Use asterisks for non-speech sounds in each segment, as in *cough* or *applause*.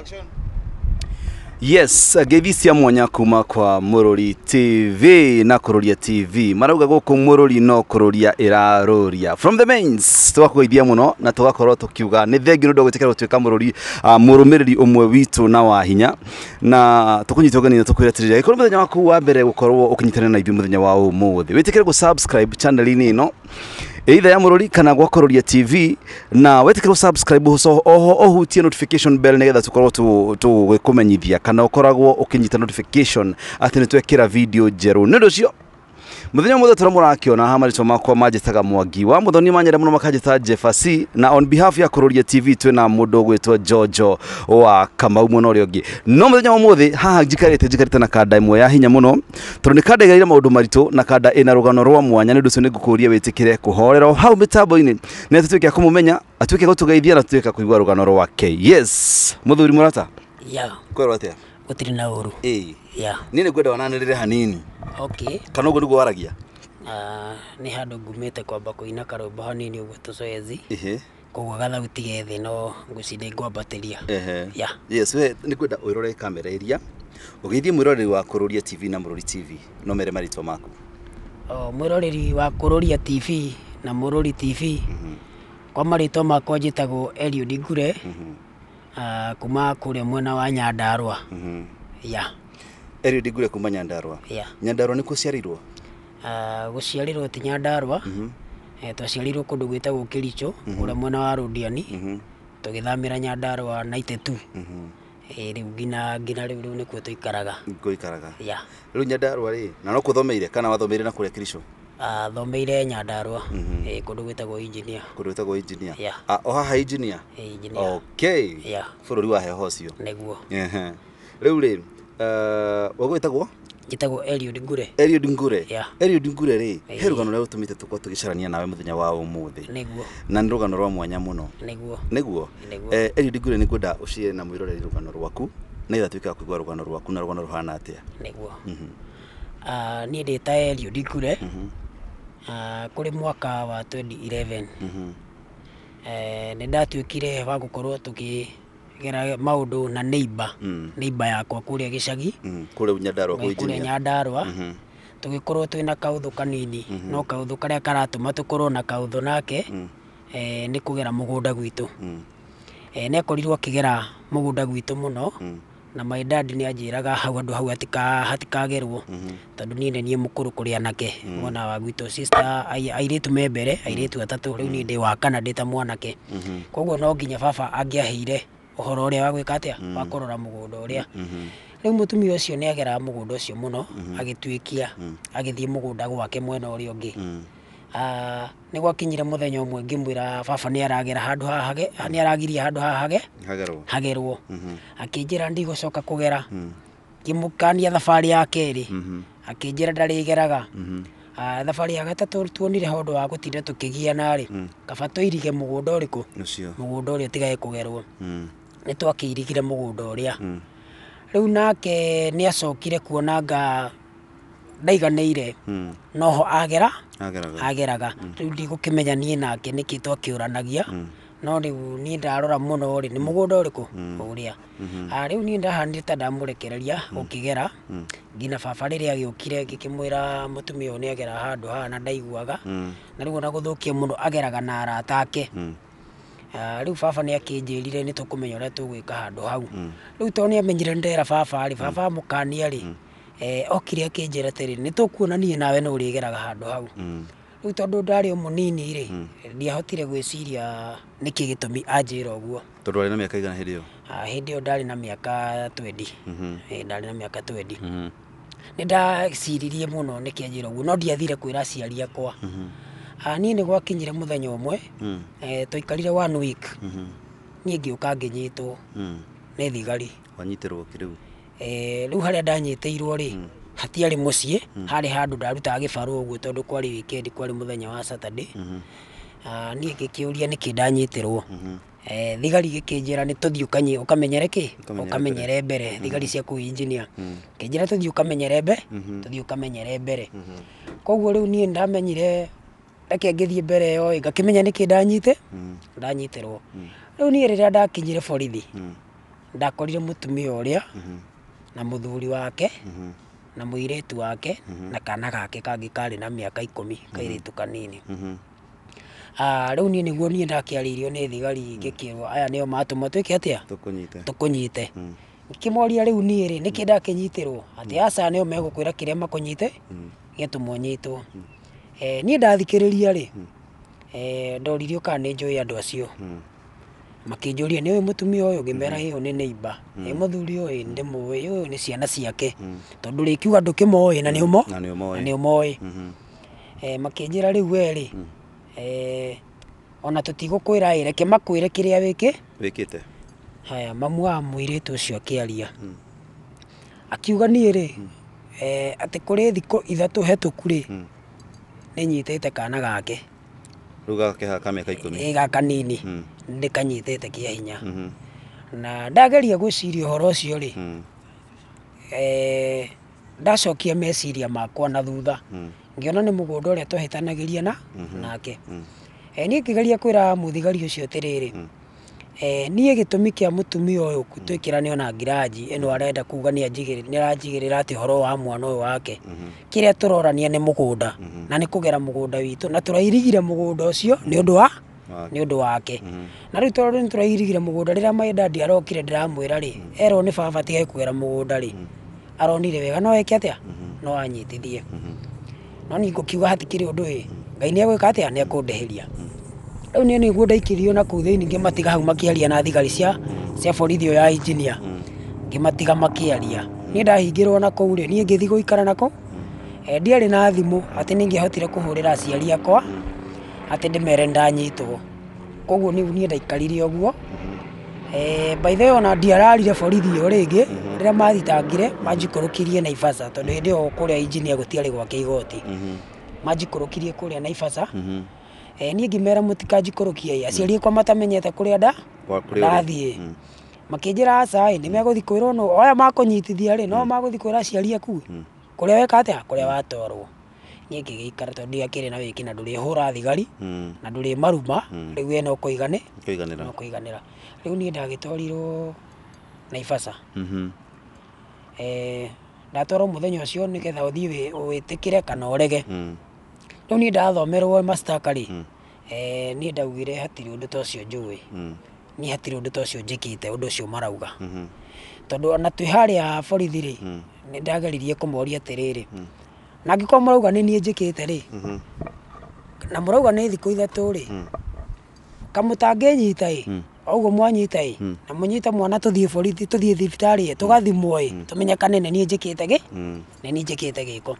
Action. yes ya mwanya kuma kwa murori tv na kuroria tv marauga guku murori no kuroria iraroria from the mains tugakugeithia muno na kwa roto kiuga. thengi nundu gwitikia gutuika murori uh, ah, murumiriri umwe witu na wa hinya na tukunyitwo gani na tukwira tirira ikoro muthenya waku wabere mbere gukorwo ukinyitana na ibi muthenya wa mwode. witikire gu subscribe channel ini ino either yamurori kana gwakororia tv na wetikirwo subscribe huso oho oho ohutie notification bell nigetha tu kumenyithia kana ukoragwo ukinyita notification ati nitwekira video njeru ni undu muthenya mothe tura murakĩona ha marĩtwa makwa manjĩtaga mwangi wa mũthoni manyenda mũno makanjĩta jefasi na on behalf ya kururia tv na mũndũ ũgwĩtwo jojo wa kamau mwena ũrĩa ũngĩ no mũthenya ũmũthĩ haha njikarĩte njikarĩte na kanda ĩmwe ya hinya muno tondũ ni kanda ĩgereire maũndũ maritũ na kanda ĩna rũgano rwa mwanya nĩ ũndũ ũcio nĩ ngũkũria wĩtĩkĩre kũhorera o hau mĩtambo-inĩ nĩ tũtuĩke a kũmũmenya atuĩke gũtũgeithia na tũtuĩke kũigua rũgano rwake yes mũthuri mũrata yeah. kwerwo atĩa gutiri na uru ii ya ni ni ngwenda wananirire hanini okay kana uguo ni waragia uh, ah, ni handu ngumite kwamba ina karwimbo hanini uguo tucoezi ihi koguo gathauti gethe no ngwicinde ngwambatiria ya yes we nikwenda wirore kamera iria ugithie mwiroreri wa kururia tv na mururi tv no mere maritwa maku oh, mwiroreri wa kururia tv na mururi tv mm -hmm. kwa marito makwa njitagwo Eliud Ngure mm -hmm uh, kuma kuria mwena wa nyandarua mhm. ya eri Ngure kuma nyandarua ya nyandarua ni ciarirwo uh, ah, guciarirwo ti nyandarua mm -hmm. e, eh, twaciarirwo kundu gwitagwo kiricho mm mwena wa rudiani mm -hmm. tugithamira nyandarua 92 mm -hmm eh, riu ngina ngina riu riu nikuo tuikaraga nguikaraga ya riu nyandarwa ri na no kuthomeire kana wathomeire na kuria kiricho thomeire nyandarua mm-hmm. eh, kundu gwitagwo engineer kundu gwitagwo engineer ya ah, o haha engineer eh, engineer okay bururi wa heho ucio niguo riu ri uh, ũgwĩtagwo njĩtagwo Eliud Ngure Eliud Ngure Eliud Ngure rĩ he eh. rũgano rũrĩa rũtũmĩte tũkorwo tũgĩcarania nawe mũthenya wa ũmũthĩ nĩguo na nĩ rũgano rwa mwanya mũno nĩguo nĩguo Eliud Ngure ni ngwenda ũcirie na mwĩroreri rũgano rwaku na itha tuĩke kũigua rũgano rwaku na rũgano rũhana atĩa nĩguo mm-hmm. ah, niĩ ni ta Eliud Ngure mm-hmm. Ah, kuri mwaka wa 2011 mm ndatuä uh, ni ndatuikire wa gukorwo tuki gera ndå na neighbor mm. neighbor yakwa kuria gicagi mm. kuria nyandarwa kuria nyandarwa mm -hmm tugikorwo twina kauthu kanini mm -hmm. no kauthu ma karatuma korwo na kauthu nake mm. eh, ni kugera mugunda gwitu mm. eh, nekorirwo akigera mugunda gwitu muno mm na my dad ni ajiraga hau andå hau hatikagerwo mhm. tondå niä nenie må kå rå kå rä anake mhm. mwana wa gwitå airä tu me mbere mhm. airä tu atatå rä u nä ndä wa kana ndi ta mwanake koguo no nginya baba angä aheire å horo å rä a wa gwika ka atä a wa kå mugundo må gånda å rä a rä u må tumia å cio nä ageraga må å cio må no agä tuä kia agä thiä må gwake mwena å rä a å ngä Ah, nä gwakinyire må thenya å mwe ngä mwä ra baba nä aragera hahage ah, nä aragirie handå hahage hagerwo mhm. akä njä ra ndigå coka gera mhm. ngä må kania ya kerä mhm. akä njä ra ndarä geraga ah, thabarä ya gatatå tuonire hondå wa gå tinda gianarä mm. kaba tå irige må gå nda å rä kå må gå nda rä a tigaä gerwo mm. nä twakä irigire må gå nda å mm. rä a rä u nake nä acokire kuonanga ndaiganiire hmm. noho agera ageraga riu hmm. ndigukimenya nie nake niki twakiuranagia hmm. no riu nie ndarora muno ri ni mugunda uriku uria ah, riu nie ndahanire ta ndamurekereria ukigera nginya baba riria agiukire ngikimwira mutumia uyu agera handu haha na ndaiguaga na riu ona guthukia muno ageraga na arata ake ah, riu baba nä akä rire nä tå kå menya å rä a tå gwä ka handå hau rä u tondå nä amenyire ndera baba rä baba amå kania rä Eh, okire akinjira tiri ni tå nie nawe no å rä geraga handå hau mm. rä u tondå ndarä o må nini mm. ndiahotire gwä ciria nä kä gä tå mi anjä ra å na miaka igana hä ndä ä yo hä na mm-hmm. eh, na miaka aka mm-hmm. nä ndaciririe må no nä kä anjä ra guo no ndiathire kwä ra aciari akwa mm-hmm. ah, niä nä gwakinyire må thenya å mwe mm. eh, twaikarire niä ngä å ka ngä nyä nä thigari wanyitä rwo kä rä u Eh, riu haria ndanyitirwo ri hmm. hatiarä må ciä hmm. harä handå ndarutaga gä barå å guo tondå kwarä wikendi kwarä må thenya wa saturday hmm. ah, niä ngä kä å ria nä kä ndanyitä rwo eh, thigari gä kä njä ra nä tå thiä kanye å kamenyere kä å kamenyere mbere thigari cia kå injinia kä njä ra tå thiä å kamenyere mbe tå thiä å kamenyere mbere koguo rä u niä ndamenyire reke ngä thiä mbere yo ngakä menya nä kä ndanyite ndanyitä rwo rä u niä rä rä a ndakinyire borithi ndakorire må tumia å rä a na muthuri wake mhm. na muiretu wake mhm. na kana gake kangi kari na miaka ikumi kairitu mhm. kanini ah, rä u ni nä guo niä ndakä irio nä thigari ngikirwa aya nä matuma tuike ma twä ke atä a ni kå niki ngä moria rä u niä rä nä kä ndakä nyitä rwo atä aca nä o megå kwä ra kä rä a makå nyite eh, niä ndathikä rä eh, ndoririo kana nä njå ä andå acio makijuria ni mutumia uyu ngimera mm-hmm. hiyo ni neiba ni i muthuri mm-hmm. uyu ndimuwi uyu ni ciana ciake mm. Mm-hmm. tondu rikiuga kimoi na ni umo na ni umoi mm -hmm. eh makinjira riu weri mm. eh ona tutigukwira ireke makwire kiria wiki wikite haya mamu wa mwiritu ucio akiaria mm. akiuga ni ri eh ati kuri thiku ithatu hetuku ri ni ninyitite kana gake ruga gake kameka ikumi eh gakanini mm ndikanyitite kia hinya mm-hmm. na ndageria gwiciria uhoro ucio ri mm. eh, ndacokia meciria makwa na thutha mm. ngiona nä må gå nda å rä a twahätanagä ria na mm-hmm. nake mm. eh, niä ngä geria kwä ra må thigari å cio atä rä rä eh, niä gä tå mi kä a må tumia å yå twä kä ranä ona ngiraji ä no arenda kuga nä aranjigä rä ra atä horo wa mwana å yå wake mm-hmm. kä rä a tå rorania nä må gå nda na nä kå gera må gå nda witå na tå rairigire må gå nda å cio nä å ndå wa ni undu wake mm-hmm. na rä u tondå nä tå rairigire må gå nda rä rä a maendandi arokire ndä ramwä ra rä mm-hmm. baba ti ekwira mugunda ri mm-hmm. aronire wega no eke atia no anyitithie no ningå kiuga hatikirä å ndå ä ngai ni egwika atia atä a riu ni rä u nä ndaikirio na kå u thä matiga hau makäaria na thigari cia cia borithi å ya injinia ngä matiga makäaria niä ndahingä rwo na kå ri ni niä ngä thiä gå ikara na eh, thimå atä nä ngä hotire kå hå rä ra aciari akwa atä ndä mere ndanyitwo koguo nä niä ndaikarire å guo eh, baithe ona ndiararire borithi ä yo rä ngä mhm. rä rä a mathitangire manjikå rå kirie naibasa tondå hä ndä ä yo kå rä a injinia gå tiarä gwake igoti mhm. manjikå rå kirie kå rä a naibasa mhm. eh, niä ngä mera må tikanjikå rå kia aciari kwa matamenyete kå rä a nda ndathiä makä njä ra aca nä megå thiä kwä oya makå nyitithia rä no magå thiä kwä ra aciari aku kå rä a weka atä ha kå rä a watwarwo niä ngä gä ikara tondå akä rä na wä ki na ndå rä hå ra thigari hmm. na ndå rä maruma rä u ena å kå igane no kå iganä ra rä u niä ndagä twarirwo naibasa mm-hmm. ee, ndatwarwo må thenya å cio nä getha å thiä wä tä kä re kana å rege hmm. rä u niä ndathomerwo mastaka-rä hmm. ee, niä ndaugire hatirä å ndå ta å cio njå ä niä hatirä å ndå ta å cio njä kä te å ndå å cio marauga tondå ona twä harä a borithi rä nä ndageririe kå moria atä rä rä na angĩkorwo mũrauga nĩ niĩ njĩkĩte rĩ mhm. na mũrauga nĩ thikũ ithatũ rĩ mhm. kamũtangĩnyita ĩ mhm. oguo mwanyita ĩ na mũnyite mwana tũthiĩ borithi tũthiĩ thibitarĩ kä te gä tũmenyekane nĩ niĩ njĩkĩte gĩ nĩ niĩ njĩkĩte gĩko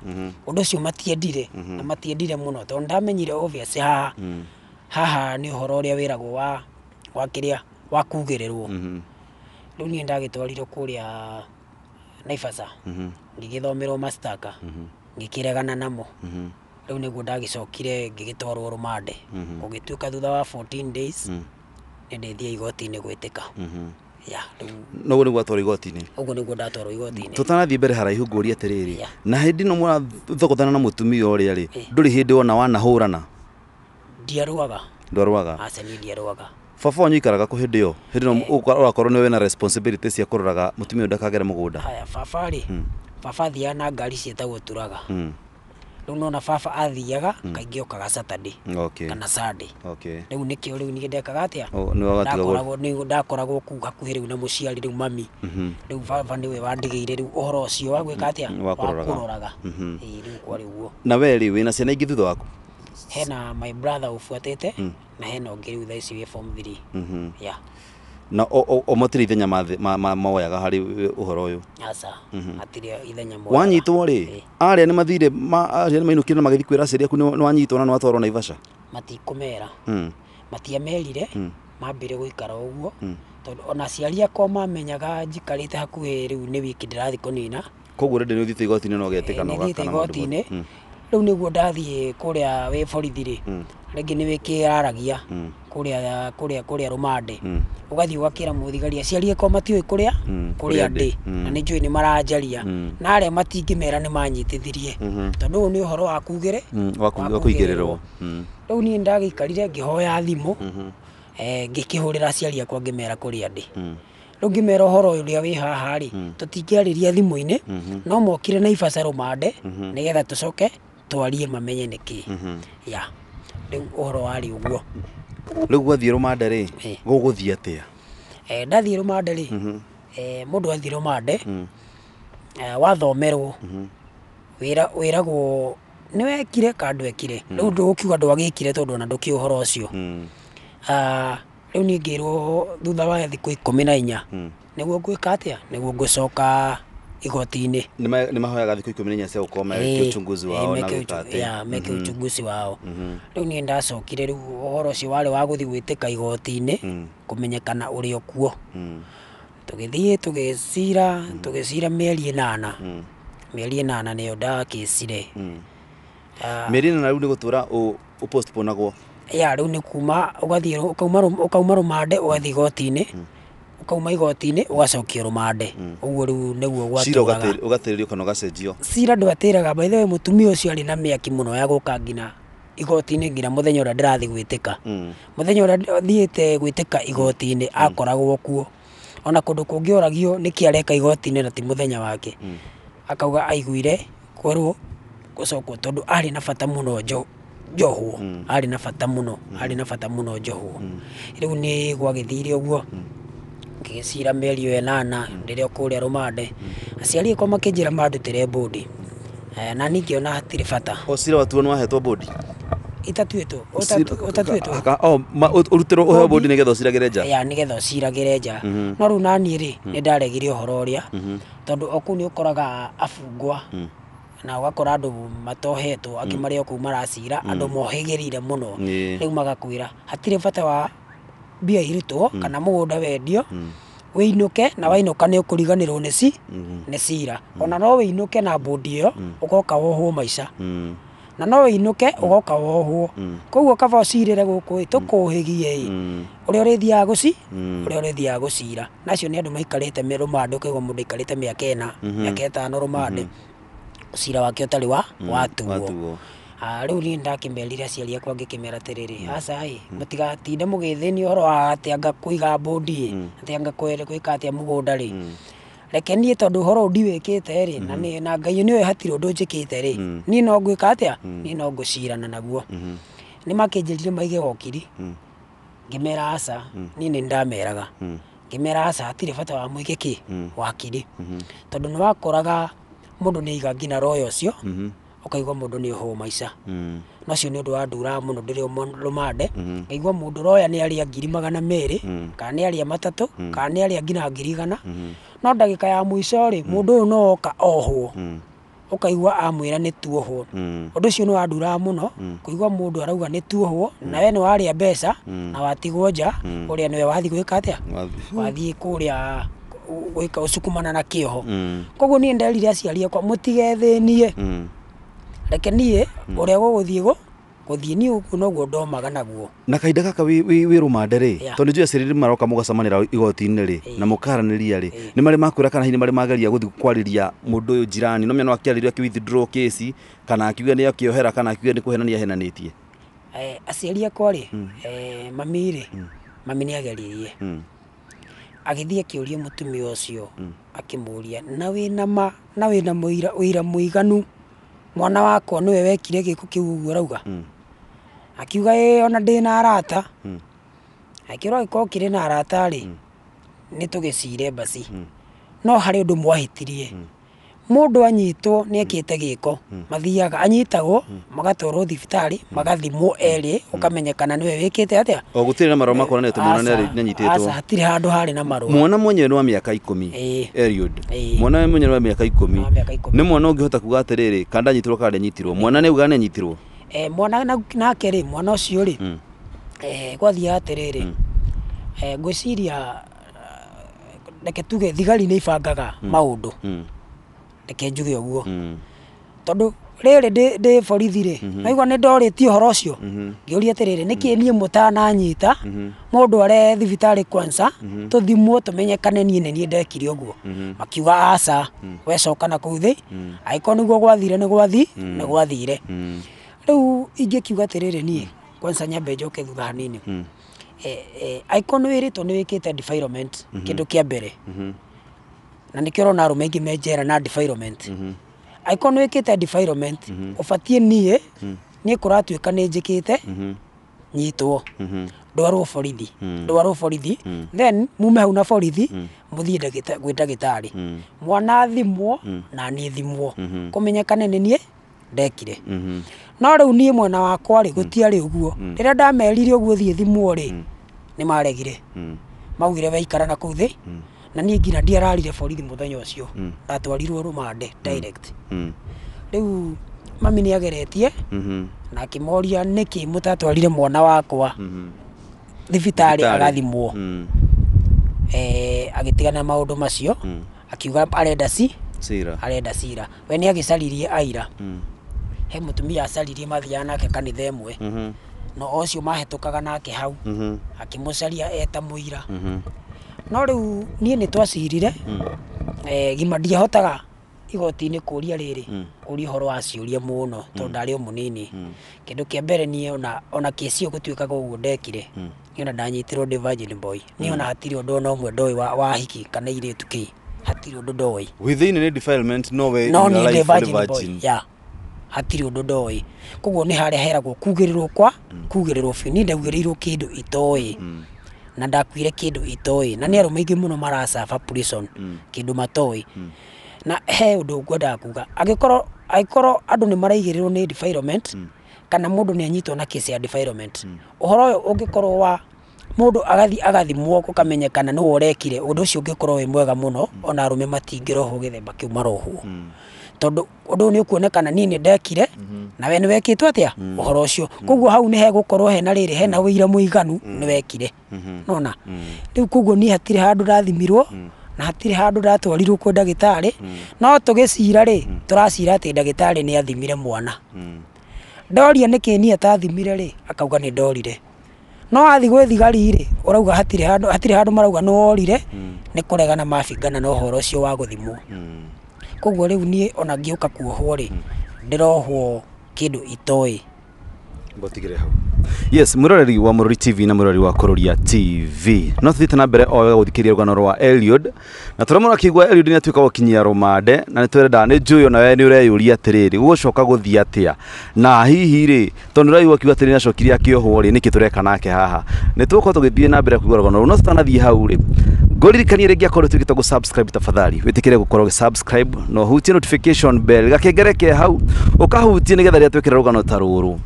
ũndũ ũcio matiendire na matiendire mũno tondũ ndamenyire obvious haha haha rä a ũrĩa wĩragwo wa wa kĩrĩa wa kugĩrĩrwo rĩu niĩ ndagĩtwarirwo kũrĩa Naivasha thomerwo mastaka ngikiregana namo mhm. riu niguo ndagicokire ngigitwarwo rumande mhm. gugituika thutha wa 14 days mm. ni ndithie igoti-ini gwitika mhm. noguo niguo atwarwo igoti-inĩ ũguo niguo ndatwarwo igoti-inĩ tũtanathiĩ mbere haraihu ngũria atiriri na hindi no mũrathogothana na mũtumia ũrĩa ri eh. nduri hindi wona wanahũrana ndiarũaga ndwarũaga aca niĩ ndiarũaga baba wanyu ikaraga kũ hĩndĩ ĩyo hĩndĩ no eh. ũrakorwo nĩwe wĩna responsibility cia kũroraga mũtumia ũyũ ndakagere mũgũnda haya baba rĩ hmm baba athiaga na ngari cietagwo turaga hmm. rä u nona baba athiaga hmm. kaingä okaga saturday kana sunday rä u nä kä o rä u niä ndekaga atä a oh, ndakoragwo kuu hakuhä rä u na må ciari rä u mami mm-hmm. rä u baba nä we wandigä ire rä u å horo å cio wagwä gwä ka atä a mm-hmm. wa roraga rä mm-hmm. u kwarä guo na we rä wä na ciana ingä thutha waku hena my brother å buatä te hmm. na hena å ngä rä u thaici wä form three na o matirä eh, mhm. ithenya moyaga harä å horo å yåwanyitwo rä eh. arä a nä mathire arä a nä mainå kire na magä thiä kwä ra cä aku nä wanyitwo na nä watwarwo na ibaca matikå mera mm. matiamerire mambä mm. re gå ikara å guo mm. tondå ona ciari akwa mamenyaga njikarä te hakuhä rä u nä wiki ndä rathikå nina koguo rä ndä nä å thiä te igoti-inä na å getä kana igoti-inä riu niguo ndathie kuria we borithi hmm. ri ringi ni wikiraragia hmm. kuria kuria kuria rumande ugathie hmm. ugakira muthigari aciari akwa matiui kuria kuria ndi na ni njui ni maranjaria na aria matingimera ni manyitithirie mhm. tondu uyu ni uhoro wa ra wa kuigirirwo riu nie ndagiikarire ngihoya thimu mhm. eh, ngikihurira aciari akwa ngimera kuria ndi riu ngimera uhoro uria wi haha ri tutingiariria thimu-ini mhm. no mokire na ibasa rumande nigetha tucoke twarie mamenye nä kä mhm. ya rä u å warä å guo rä u gwathiä rå manda rä eh. gå gå thiä atä a eh, ndathiä rå manda mhm. eh, rä mm. må ndå athiä rå mande wathomerwo mhm. wä ragwo nä wekire ka ndå ekire mm. rä u ndå kiuga ndå agä kire tondå ona ndå kä å horo å cio mm. ah, rä u ningä rwo thutha wa thikå ikå mi na inya nä guo ngwä ka atä a nä guo ngå coka igoti-inĩ nĩ mahoyaga thikũ ikũmi nĩnya cia gũkorwo meke ũchunguzi wao ya meke mhm. ũchunguzi wao mhm. rĩu niĩ ndacokire rĩu ũhoro ũcio warĩ wa gũthiĩ gwĩtĩka igoti-inĩ mm. kũmenyekana ũrĩa kuo mm. tũgĩthiĩ tũgĩcira mm. tũgĩcira mĩeri ĩnana mĩeri ĩnana nĩyo ndakĩcire ah. mĩeri ĩnana rĩu nĩ gũtũra ũpostponagwo ya rĩu nĩ kuma ũgathiĩ ũkauma rũmande ũgathiĩ igoti-inĩ ukauma igoti-inä å gacokia rå mande å hmm. guo rä u nä guo gwatågaga rio kana å gacenjio cira ndå atä raga maithe må tumia å cio arä na mä aki ya gå ka ngina igoti-inä nginya må thenya å rä a ndä rathiä gwä tä ka må hmm. thenya igoti-inä hmm. akoragwo kuo ona kå ndå kå ngä oragio nä kä areka igoti-inä na ti må thenya wake akauga aiguire kwerwo gå cokwo tondå arä na bata må no njo njohwo mm. na bata må no mm. arä na bata må no njohwo mm. rä u nä gwagä ngigicira mĩeri ĩyo ĩnana ndĩrĩ o kũrĩa rũmande aciari akwa makĩnjĩra mandutĩre mbũndi eh, na niĩ ngĩona hatirĩ bata ũcira watuo nĩwahetwo mbũndi itatuĩtwo ũtatuĩtwo oh, ũrutĩrwo ũheo mbũndi nĩgetha ũciragĩre nja ya nĩgetha ũciragĩre nja mhm. no rĩu naniĩ rĩ nĩndaregire mhm. ũhoro ũrĩa mhm. tondũ o kũu nĩũkoraga abungwa na ũgakora andũ matohetwo angĩ marĩ o kũu maracira andũ mohĩgĩrĩire mũno rĩu magakwĩra hatirĩ bata wa mbia iritwo mm. kana mugunda wendio mm. wiinuke na mm. wainuka ni ukuriganirwo ni ci mm-hmm. ni cira mm. ona no wiinuke na bodi ĩyo ugoka mm. wohwo maica na no wiinuke ugoka wohwo koguo kaba ũcirĩre gũkũ ĩ uri uri thia guci uri uri thia gucira nacio andu maikarite maikarĩte mandu ũkaigua mũndũ aikarĩte mĩaka ĩna mm-hmm. mĩaka ĩtano rũmande mm-hmm. cira wake ũtarĩ wa watuo Ah, rä u ndakämerire aciari akwa ngä kä mera atä rä mm. rä aca ä må mm. tigatinda må gä thä ni å horo wa atä anga kå iga mbåndi ä mm. atä anga gwä ka atä a må gå nda rä reke niä tondå horo ndiwä kä te rä na mm-hmm. na ngai nä å hatirå ndå njä kä te rä niä no ngwä ka atä a niä no ngå cirana naguo mm-hmm. nä makä njä rire maige wokiri ngä mera aca niä nä ndameraga ngä mera aca hatirä bata wa mwä kä kä wakiri mm-hmm. tondå nä wakoraga må ndå nä aiga ngina roya å cio ukaigua mundu ni ho maisha mm. no cio ni undu wa ndura muno ndiri rumande mm. Mm-hmm. ngaigua mundu roya ni aria ngiri magana meri mm. kana ni aria matatu mm. kana ni aria ngina ngiri gana mm-hmm. no dagika ya muisho ri mundu mm. uyu no oka ohwo mm ukaigua amwira ni tuohwo mm. undu ucio ni wanduraga muno mm. kuigua mundu arauga ni tuohwo mm. na we ni waria mbeca mm. na watigwo nja mm. uria niwe wathi gwika atia wathi kuria gwika usukumana na kioho mm. koguo nie nderire aciari akwa mutigethenie reke niä å hmm. rä a gågåthiä gå thiä niä å noguo ndomaga naguo na kahinda gaka wä rå mande rä tondå njå acä rä maroka må gacamanä ra igoti-inä rä na må karanä ria rä nä marä makwä ra kana hihi nä marä mageria gå thiä kwarä ria må ndå å yå njirani no mä akä arä rio akä kana akiuga nä akä ohera kana akiuga nä kå henania henanä tie aciari akwa rä hmm. mami rä hmm. mami nä ageririe agithie akiuria mutumia ucio akimuria na na ma na wina muira uira muiganu mwana wakwa nä we wekire gä kå kä u guo rauga hmm. akiuga e ona ndä na arata akä iko kire kä rä na arata ri hmm. nä tå gä cire mbaci hmm. no harä å ndå mwahä tirie mundu anyitwo ni ekite giko hmm. mathiaga anyitagwo hmm. magatwarwo thibitarä hmm. magathimwo erä ukamenyekana niwe wikite atia o gutirä na marå makuonania tä mwana nanyititwo hatirä handå harä na marå mwana mwenyewe nä wa mä aka ikå Eliud mwana mwenyewe wa mä aka ikå nä mwana å ngä hota kuga atä rä rä kana ndanyitirwo kana ndanyitirwo mwana nä augaga nä mwana nake rä mwana å cio gwathiaga atä rä ngwä ciria reke tuge thigari nä ibangaga maå ndå reke njuge uguo mm. tondu rä ndi ndä borithi rä mhm. naigua nä ndorä tie å horo å cio mhm. ngä å ria atä mhm. are thibitari kwansa tå thimwo tå menyekane niä nä niä ndekire uguo guo makiuga aca mm. wecoka na kå u thä mm. agä korwo nä guo gwathire ni gwathi nä gwathire rä u kiuga atiriri nie rä kwansa nyambe njoke thutha hanini angä korwo nä wä rä two nä wä kä te kä mbere na nä kä rona arå maingä menjera na mhm. angäkorwo nä wä kä te å mhm. batiä niä mhm. niä kå ratuä ka nä njä kä te nyitwo ndwarwo borithi ndwarwo borithi then mume hau na borithi muthiä gwä ndagä tarä mwana thimwo na niä thimwo kå menyekane nä niä ndekire no rä u niä mwena wakwa gå tiarä å guo rä rä a ndamerire å guo thiä thimwo rä nä maregire maugire weikara na kå thä na niä nginya ndiararire borithi må thenya å cio mm. atwarirwo rå mande mm. rä mm. mami nä ageretie mm-hmm. na akä moria nä kä må tatwarire mwana wakwa mm-hmm. thibitarä agathimwo eh, agä tigana maå ndå macio akiuga arenda ci arenda cira we nä agä caririe aira he må tumia acaririe mathiaga nake kanitha ä mwe mm-hmm. no ocio mahetå kaga nake hau akä må caria eta må ira no u niä nä twacirire hmm. eh, gima ndiahotaga igoti-inä kå ria rä rä hmm. kå ria å horo wa ciå ria må no tondå ndarä o må nini kä ndå kä mbere niä ona kä cio gå tuä kaga å guo ndekire nä ona ndanyitä rwo nä ona hatirä å ndå ona å mwe ndoä wahiki kana irä tu kä hatirä å ndå ndoä no nä hatirä å ndå ndoä koguo nä harä a heragwo kugä rä rwo kwa hmm. kugä rä rwo biå niä ndaugä rä irwo kä ndå itoä na ndakwire kindu itoi na ni aru maingi muno marasa fa prison mm. kindu matoi mm. na he undu ngwenda kuga agikoro agikoro andu ni maraigirirwo ni environment mm. kana mundu ni anyitwo na kesi ya environment uhoro uyu ungikoro wa mundu agathi agathi mwoko kamenye kana ni worekire undu ucio ungikoro wi mwega muno ona arume matingiroho githe makiu maroho mm. tondu undu ni nikuonekana nini ndekire na we ni niwekitwo atia uhoro ucio koguo hau ni hegukorwo hena riri hena wira muiganu ni niwekire nona riu koguo ni hatire handu rathimirwo na hatirä handå ndatwarirwo kwä ndagätarä no tugicira ri cira rä tå racira atä ndagätarä athimire mwana ndoria nä kä ni atathimire ri akauga ni ndorire no athi gwe thigari ri urauga hatire handu hatire handu marauga no worire nä kå regana mabingana na å horo å cio wa gå thimwo mm koguo rä u ona ngä å ka kuohwo rä ndä rohwo kä ndå hau yes mwiroreri wa murori tv na mwiroreri wa kururia tv no tuthiite na mbere o wega guthikiria rugano rwa Eliud na turia murakigwa Eliud ni atuika gukinyia rumande na nitwerenda ni njui ona we ni ureyuria atiriri gugucoka guthii atia na hihi ri tondu raiwa kiuga atiri nacokirie akiohwo ri niki tureka nake haha nitugukorwo tugithii na mbere kuigua rugano ruu no tutanathii hau ri goririkanie rä ngä akorwo nä tuä gå tafadhali wä tä kä re gå korwo no hutie notification bell gakengereke hau å kahutie nä getha rä a twekä re rå gano ta rå rå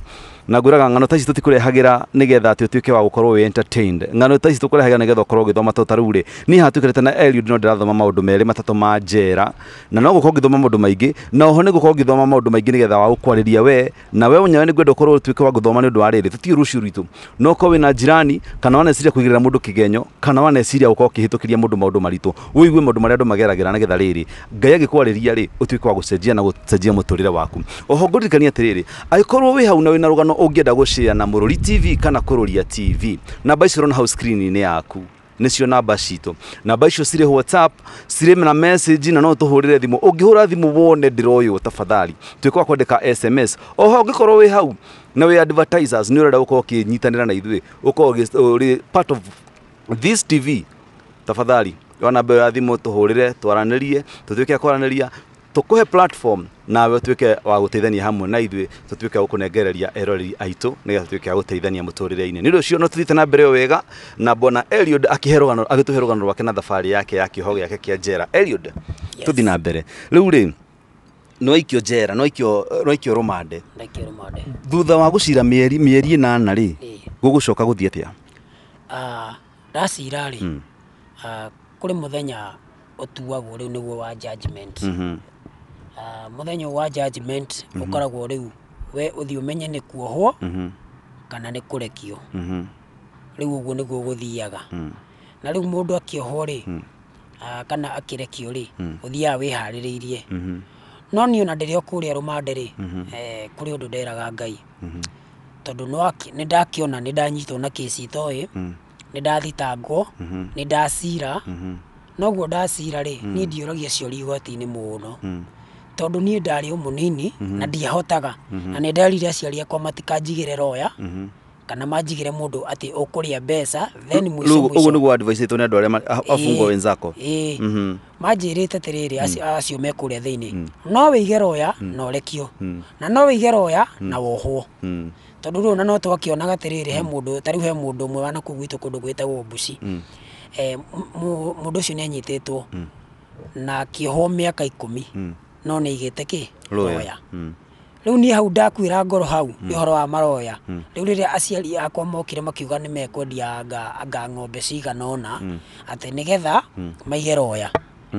na ngwiraga ng'ano ta ici tũtikũrehagira nĩgetha atĩ ũtuĩke wa gũkorwo wĩ entertained ng'ano ta ici tũkũrehagira nĩgetha ũkorwo ũgĩthoma to ta rĩu rĩ niĩ haha tuĩkĩrĩte na Eliud no ndĩrathoma maũndũ merĩ matatũ ma njera na no gũkorwo ngĩthoma maũndũ maingĩ na oho nĩ gũkorwo ngĩthoma maũndũ maingĩ nĩgetha wa gũkwarĩria we na we mwenyewe nĩngwenda ũkorwo ũtuĩke wa gũthoma nĩ ũndũ wa rĩrĩ tũtiĩ rũciũ rwitũ no ũkorwo na njirani kana waneciria kũigĩrĩra mũndũ kĩgenyo kana waneciria gũkorwo ũkĩhĩtũkĩria mũndũ maũndũ maritũ ũigue maũndũ marĩa andũ mageragĩra nĩgetha rĩrĩ ngai agĩkwarĩria rĩ ũtuĩke wa gũcenjia na gũcenjia mũtũrĩre waku oho ngũririkania atĩrĩrĩ angĩkorwo wĩ hau na wĩna rũgano ũngĩenda gũcĩra na Mũrũri TV kana Kũrũria TV namba icio ũrona house screen ni yaku nĩcio namba citå namba icio cirĩ whatsapp cirĩ na message na no tũhũrĩre thimũ ũngĩhũra thimå wone ndĩroywo tafadhali twĩka wa kwandĩka sms oho korwo wä hau na wĩ advertisers nĩ ũrenda gũkorwo ũkĩnyitanĩra na ithuĩ ũkorwo ũrĩ part of this tv tafadhali wa namba ya thimũ tũhũrĩre twaranĩrie tũtuĩke ria tukuhe platform nawe tuike wa guteithania hamwe na ithuĩ tutuike wa kunengereria eroreri aitũ nigetha tuike wa guteithania muturire inĩ ni ũndũ ũcio no tũthiĩte na mbere wega na bona Eliud agĩtũhe rũgano rwake na thabari yake ya kĩho gĩake kĩa njera Eliud yes. tũthi na mbere rĩu rĩ nwaikio njera no nwaikio rumande thutha wa gucira mieri mieri inana ri gugucoka guthie atia ah, ndacira ri hmm. ah, kuri muthenya utuagwo riu niguo wa judgment mm-hmm. Ah, muthenyo wa judgment ukoragwo mhm. mm -hmm. riu we uthi umenye ni kuohwo mm -hmm. kana ni kurekio mm -hmm. riu uguo niguo guthiaga mm -hmm. na riu mundu akiohwo ri mhm. ah, kana akirekio ri uthiaga mhm. wihaririirie no ni ona ndiri okuria rumande ri eh, kuri undu nderaga ngai tondu no ni ndakiona ni ndanyitwo na kesi itoi ni ndathitangwo ni ndacira noguo ndacira ri ni ndioragia cio riigoti-ini muno mm -hmm. tondu nie ndari å må nini mhm. na ndiahotaga mhm. na nä ndarire aciari akwa matikanjigä re roya mhm. kana manjigä re må ndå atä å kå rä a mbeca å guo nä guo tå nä andå arä a abungwo wenzako manjä rä te atä rä rä acio mekå rä a thä inä no wä ige roya na å rekio na no wä ige roya na wohwo tondå rä u na no twakionaga atä rä rä he må ndå tarä u he må ndå å mwe wana kå gwitå kå ndå gwä tagwo mbuci må ndå å cio nä anyitä two na kä hwo mä aka ikå mi no nä igä te kä roya rä hmm. u niä hau ndakuä ngoro hau nä hmm. horo wa maroya hmm. rä u rä rä a aciari akwa mokire makiuga nä mekwendia anga ng'ombe cigana ona atä nä getha maige roya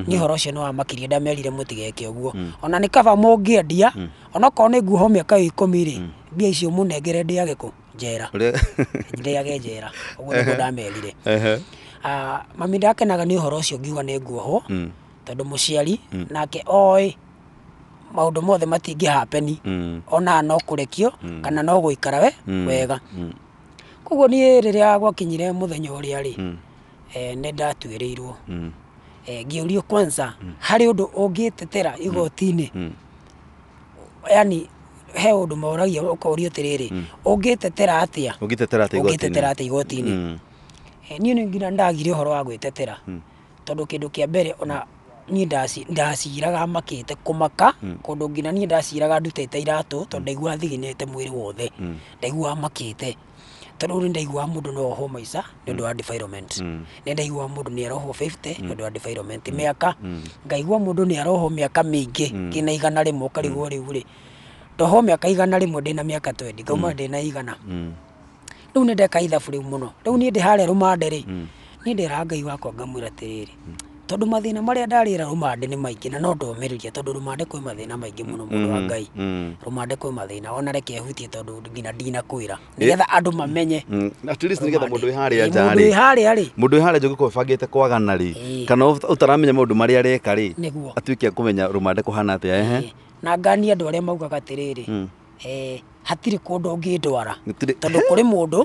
ni horo cio ni wamakirie ndamerire må tigeke å guo ona nä kaba må ngä endia onakorwo nä nguho mä aka ikå rä mbia icio må nengere ndä age kå njera *laughs* ndä age njera å guo nä guo ndamerire ah, mami ndakenaga nä å horo å cio ngiuga nä nguohwo tondå må ciari nake oä maundu mothe matingä hapeni mm. ona no kurekio mm. kana no ikara we mm. wega koguo rä a gwakinyire ndatuä rä irwo ngä å ngiurio kwanza harä å ndå å ngä tetera igoti-inä yani he å ndå moragia å korio atä rä rä å ngä tetera atä a å ngä tetera atä igoti-inä eh, niä nä nginya ndagire å horo wa gwä tetera tondå kä ndå kä a mbere ona niä ndaciraga makä te kå maka hmm. kå ndå nginya niä ndaciraga ndutä te iratå tondå ndaigua thiginä te mwä rä wothe ndaiguaga makä te tondå nä ndaiguaga må ndå no ohwo maica nä å ndå wa nä ndaiguaga må ndå nä arohwo nä å ndå wa mä hmm. hmm. aka ngaigua må ndå nä arohwo mä aka mä ingä kä na igana rä mwe åkarigwo rä u rä ndohwo mä aka igana rä mwe ndä na mä aka twendi ngauma ndä na igana rä u nä ndeka ithabu rä u må no rä u niä ndä harä rå mande rä niä ndä raga ngai wakwa ngamwä ra atä rä rä tondu mathina maria ndarira rumande ni maingi na no ndomiririe tondu rumande kwi mathina maingi muno muno wa mm-hmm, ngai mm-hmm. rumande kwi mathina ona reke ehutie tondu nginya ndinakwira eh? nigetha andu mamenye mm, at least nigetha mundu wi haria ri mundu wi haria ri mundu wi haria njugi ko bangite kwagana ri kana utaramenya maundu maria areka ri atuike kumenya rumande kuhana atia ehe na ngani andu aria maugaga tiriri mm. eh hatirä kå ndå å ngä ndwara tondå kå rä må ndå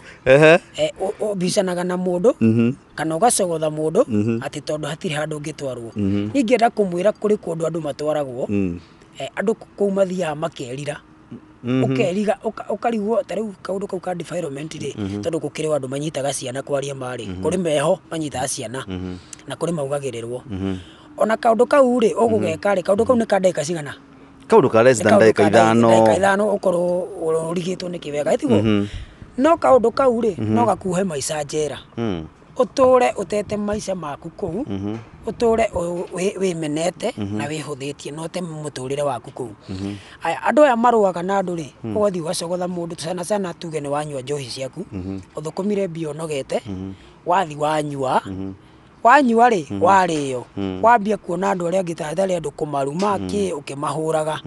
mbicanaga eh, na må ndå mm-hmm. kana å gacogotha må ndå mm-hmm. atä tondå hatirä handå å ngä twarwo mm-hmm. ningä enda kå mwä ra kå rä kå ndå andå matwaragwo andå kå u mathiaga makerira ukeriga ukarigwo ta riu kaundu kau ka environment ri tondu gukiri andu manyitaga ciana kwaria kå kuri meho manyitaga ciana na kuri maugagirwo ona kaundu kau ri ugugeka ri kaundu kau ni ka ndagika cigana kaundu ka less than ndagika ithano ithano ukorwo urigitwo ni kiwega itiguo mhm. no kaundu kau ri no mhm. gakuhe maica njera uture hmm. utete maica maku kuu uture mhm. wimenete na wihuthitie na ute muturire waku kuu aya andu aya marũaga na andu ri ugathi hmm. ugacogotha mundu sana sana tuge ni wanyua njohi ciaku uthukumire mbia unogete wathi wanyua wanyua rä hmm. warä o hmm. wambia kuona andå arä a ngä tatharä andå kå maruma kä å kä mahå hmm. raga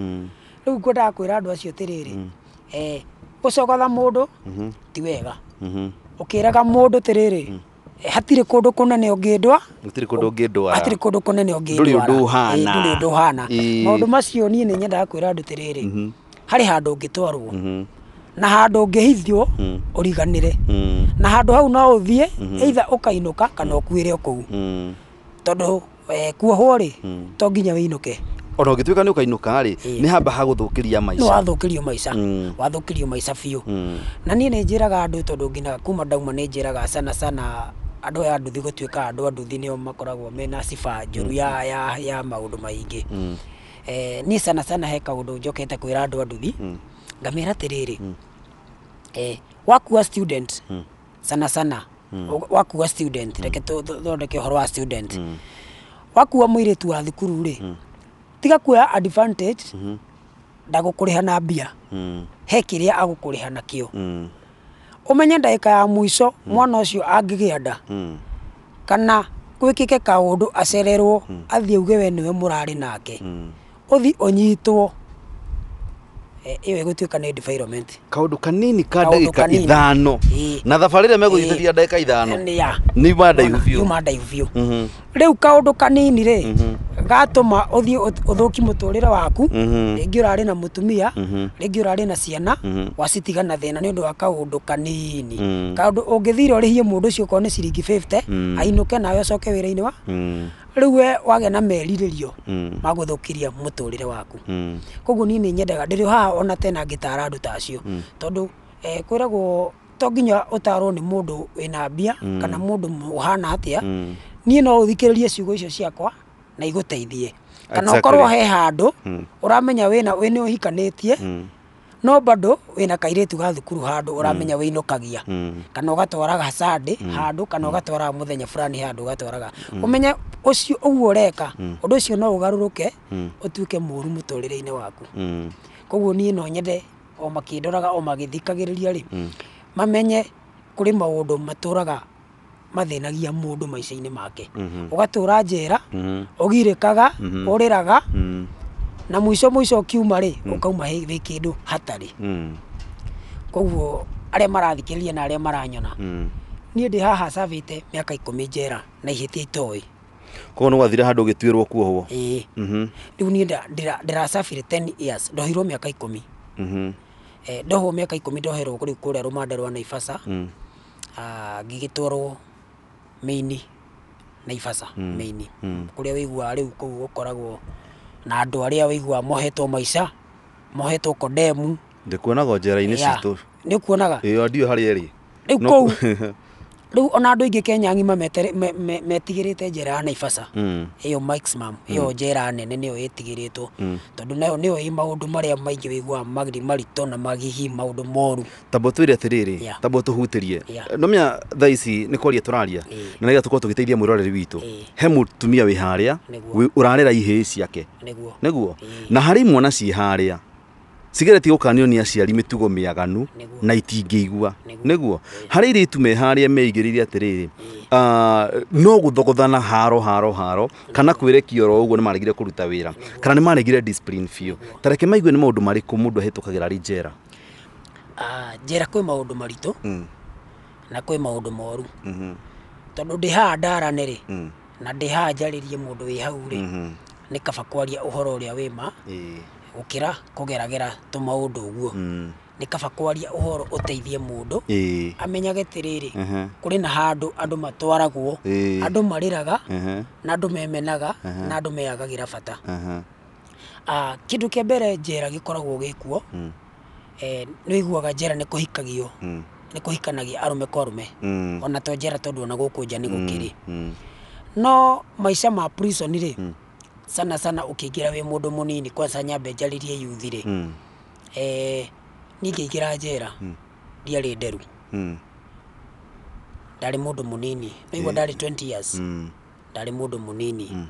rä u ngwendaga kwä ra andå acio atä rä rä eh, gå cogotha må ndå ti wega å kä raga må ndå tä rä rä hatirä kå ndå kå nene å ngä ndwa hatirä kå ndå kå nene å ngä ndå å hana maå ndå macio niä nä nyendaga kwä ra andå tä rä rä harä handå å ngä twarwo na ngä hithio å hmm. riganä re hmm. na handå hau no thiä hmm. eitha å kainå ka kana ukuire o mm. tondu eh, kuohwo ri to nginya winuke ona ũngĩtuĩka nĩ ũkainũka rĩ nĩ hamba ha gũthũkĩria maica wathũkĩrio maica wathũkĩrio maica biũ na niĩ nĩ njĩraga andũ tondũ nginya kuma ndauma nĩ njĩraga cana cana andå aya nduthi gå tuä ka andå a nduthi nä o makoragwo mena ciba njå ya, ya, ya maå ndå maingä niä eh, niĩ he kaå ndå njokete kwä ra andå a nduthi mm ngamera atiriri mm. eh, wakua student mm. sana sana mm. wa student reke thondeke uhoro wa student wakua mũirĩtu wa thukuru rĩ hmm. tiga kuoya advantage hmm. ndagũkũrĩha na mbia hmm. he kĩrĩa agũkũrĩha nakĩo ũmenye ndagĩka ya mũico mwana ucio angĩgĩa nda kana gwĩkĩke kaundu acererwo athiĩ auge we nĩwe murari nake ũthi ũnyitwo iyo eh, igutuika ni environment kaundu kanini ka ndagika ithano na thabarä ä rä a megåthithäria ndagika ithano nä mandaihu biå mandaihu biå mhm. rä u kaundu kanini rä mhm. gatuma uthie uthuki muturire waku mhm. ringi urari na mutumia ringi urari na ciana wacitigana thina ni undu wa kaundu kanini kaundu ungithire urihie mundu ucio korwo ni ciringi 50 ainuke nawe ucoke wira-ini wa riu we wage na meriririo mm. maguthukiria muturire waku mm. koguo ni nyendaga ndiri haha ona tena ngitara andu ta acio mm. tondu eh, kwiragwo to nginya utarwo ni mundu wina mbia mm. kana mundu uhana atia mm. niĩ no ũthikĩrĩrie ciugo icio ciakwa na igũteithie kana exactly. ũkorwo he handũ mm. ũramenya wĩna wĩ nĩ ũhikanĩtie mm no bado wina kairitu ga thukuru handu uramenya mm. kagia mm. kana ugatwaraga Sunday mm. handu kana ugatwaraga muthenya fulani handu ugatwaraga umenye ucio uguo ureka undu ucio no ugaruruke utuike muru re ini waku koguo niĩ no nyende o makĩndoraga o magĩthikagĩrĩria rĩ mamenye kũrĩ maũndũ matũraga mathĩnagia mũndũ maica-inĩ make mm-hmm. ũgatũra njera mm-hmm. ũgirĩkaga mm-hmm. raga na mwico mwico kiuma ri ukauma hmm. wi kindu hatari hmm. koguo aria marathikiriria na aria maranyona hmm. niä ndä haha savite mä aka ikå na ihätia itoä koguo nä gwathire handå å gä tuä rwo kuohwo ä rä u niä ndä rasabire ndohirwo mä aka ikå mi mm-hmm. eh, ndohwo mä aka ikå mi ndoherwo rä u kå rä a rå manda rwa naibasa ah, ngä gä twarwo mä ini naibasa mä ini kå rä a wä rä u gå koragwo na andå arä a waigua mohetwo maica mohetwo kodemu ndä kuonaga njera-inä citå nä å kuonaga ä ndiå harä erä rä u kå u *laughs* riu ona andu aingi Kenya ng'ima metigirite njira ya Naivasha iyo hmm. Mike's mom iyo hmm. njera nene niyo itigiritwo hmm. tondu nayo niyo i maundu maria maingi wiguaga magiri marito na magihi maundu moru tabo twire atiriri tabo tuhutirie nomenya thaa ici ni kwaria turaria na nĩgetha tukorwo tugiteithia mwiroreri witu he mutumia wi haria urarera ihii ciake niguo na harĩ imwana ci haria cigereti gukanio ni aciari mitugo miaganu na itingiigua niguo harä iritu me harä ya meigä atiriri mm. ah, no guthogothana haro haro haro kana kwä rekio ugo ni guo nä maregire kå ruta wä ra kana nä maregire biå tareke maigwe ni maå ndå marä kå må ndå ahä tå kagä ra rä njera ah, njera kwä maå ndå maritå mm. na kwä maå ndå moru mm-hmm. tondå ndä haha ndarane na mm. ndä haha njarä rie må ndå wä hau rä mm-hmm. nä kaba kwaria å horo å rä a ukira kugeragera tumaundu uguo ni mm. nä kaba kwaria å horo å teithie må ndå amenyage tiriri rä rä kå rä na handå andå matwaragwo andå marä raga na andå memenaga na andå meyagagira ra bata kä ndå kä mbere njera gä koragwo gä kuo mm. eh, nä iguaga njera ni kå hikagio mm. nä kå hikanagia arå kwa arå ona to njera tondå ona gå kå nja nä gå kä rä no maica ma prison rä sana sana ukigira we mundu munini kwa sanya njaririe youth ri mm. eh ni ngigira njera mm. ndiari nderu mm. ndari mundu munini naigua eh. ndari 20 years mm. ndari mundu munini mm.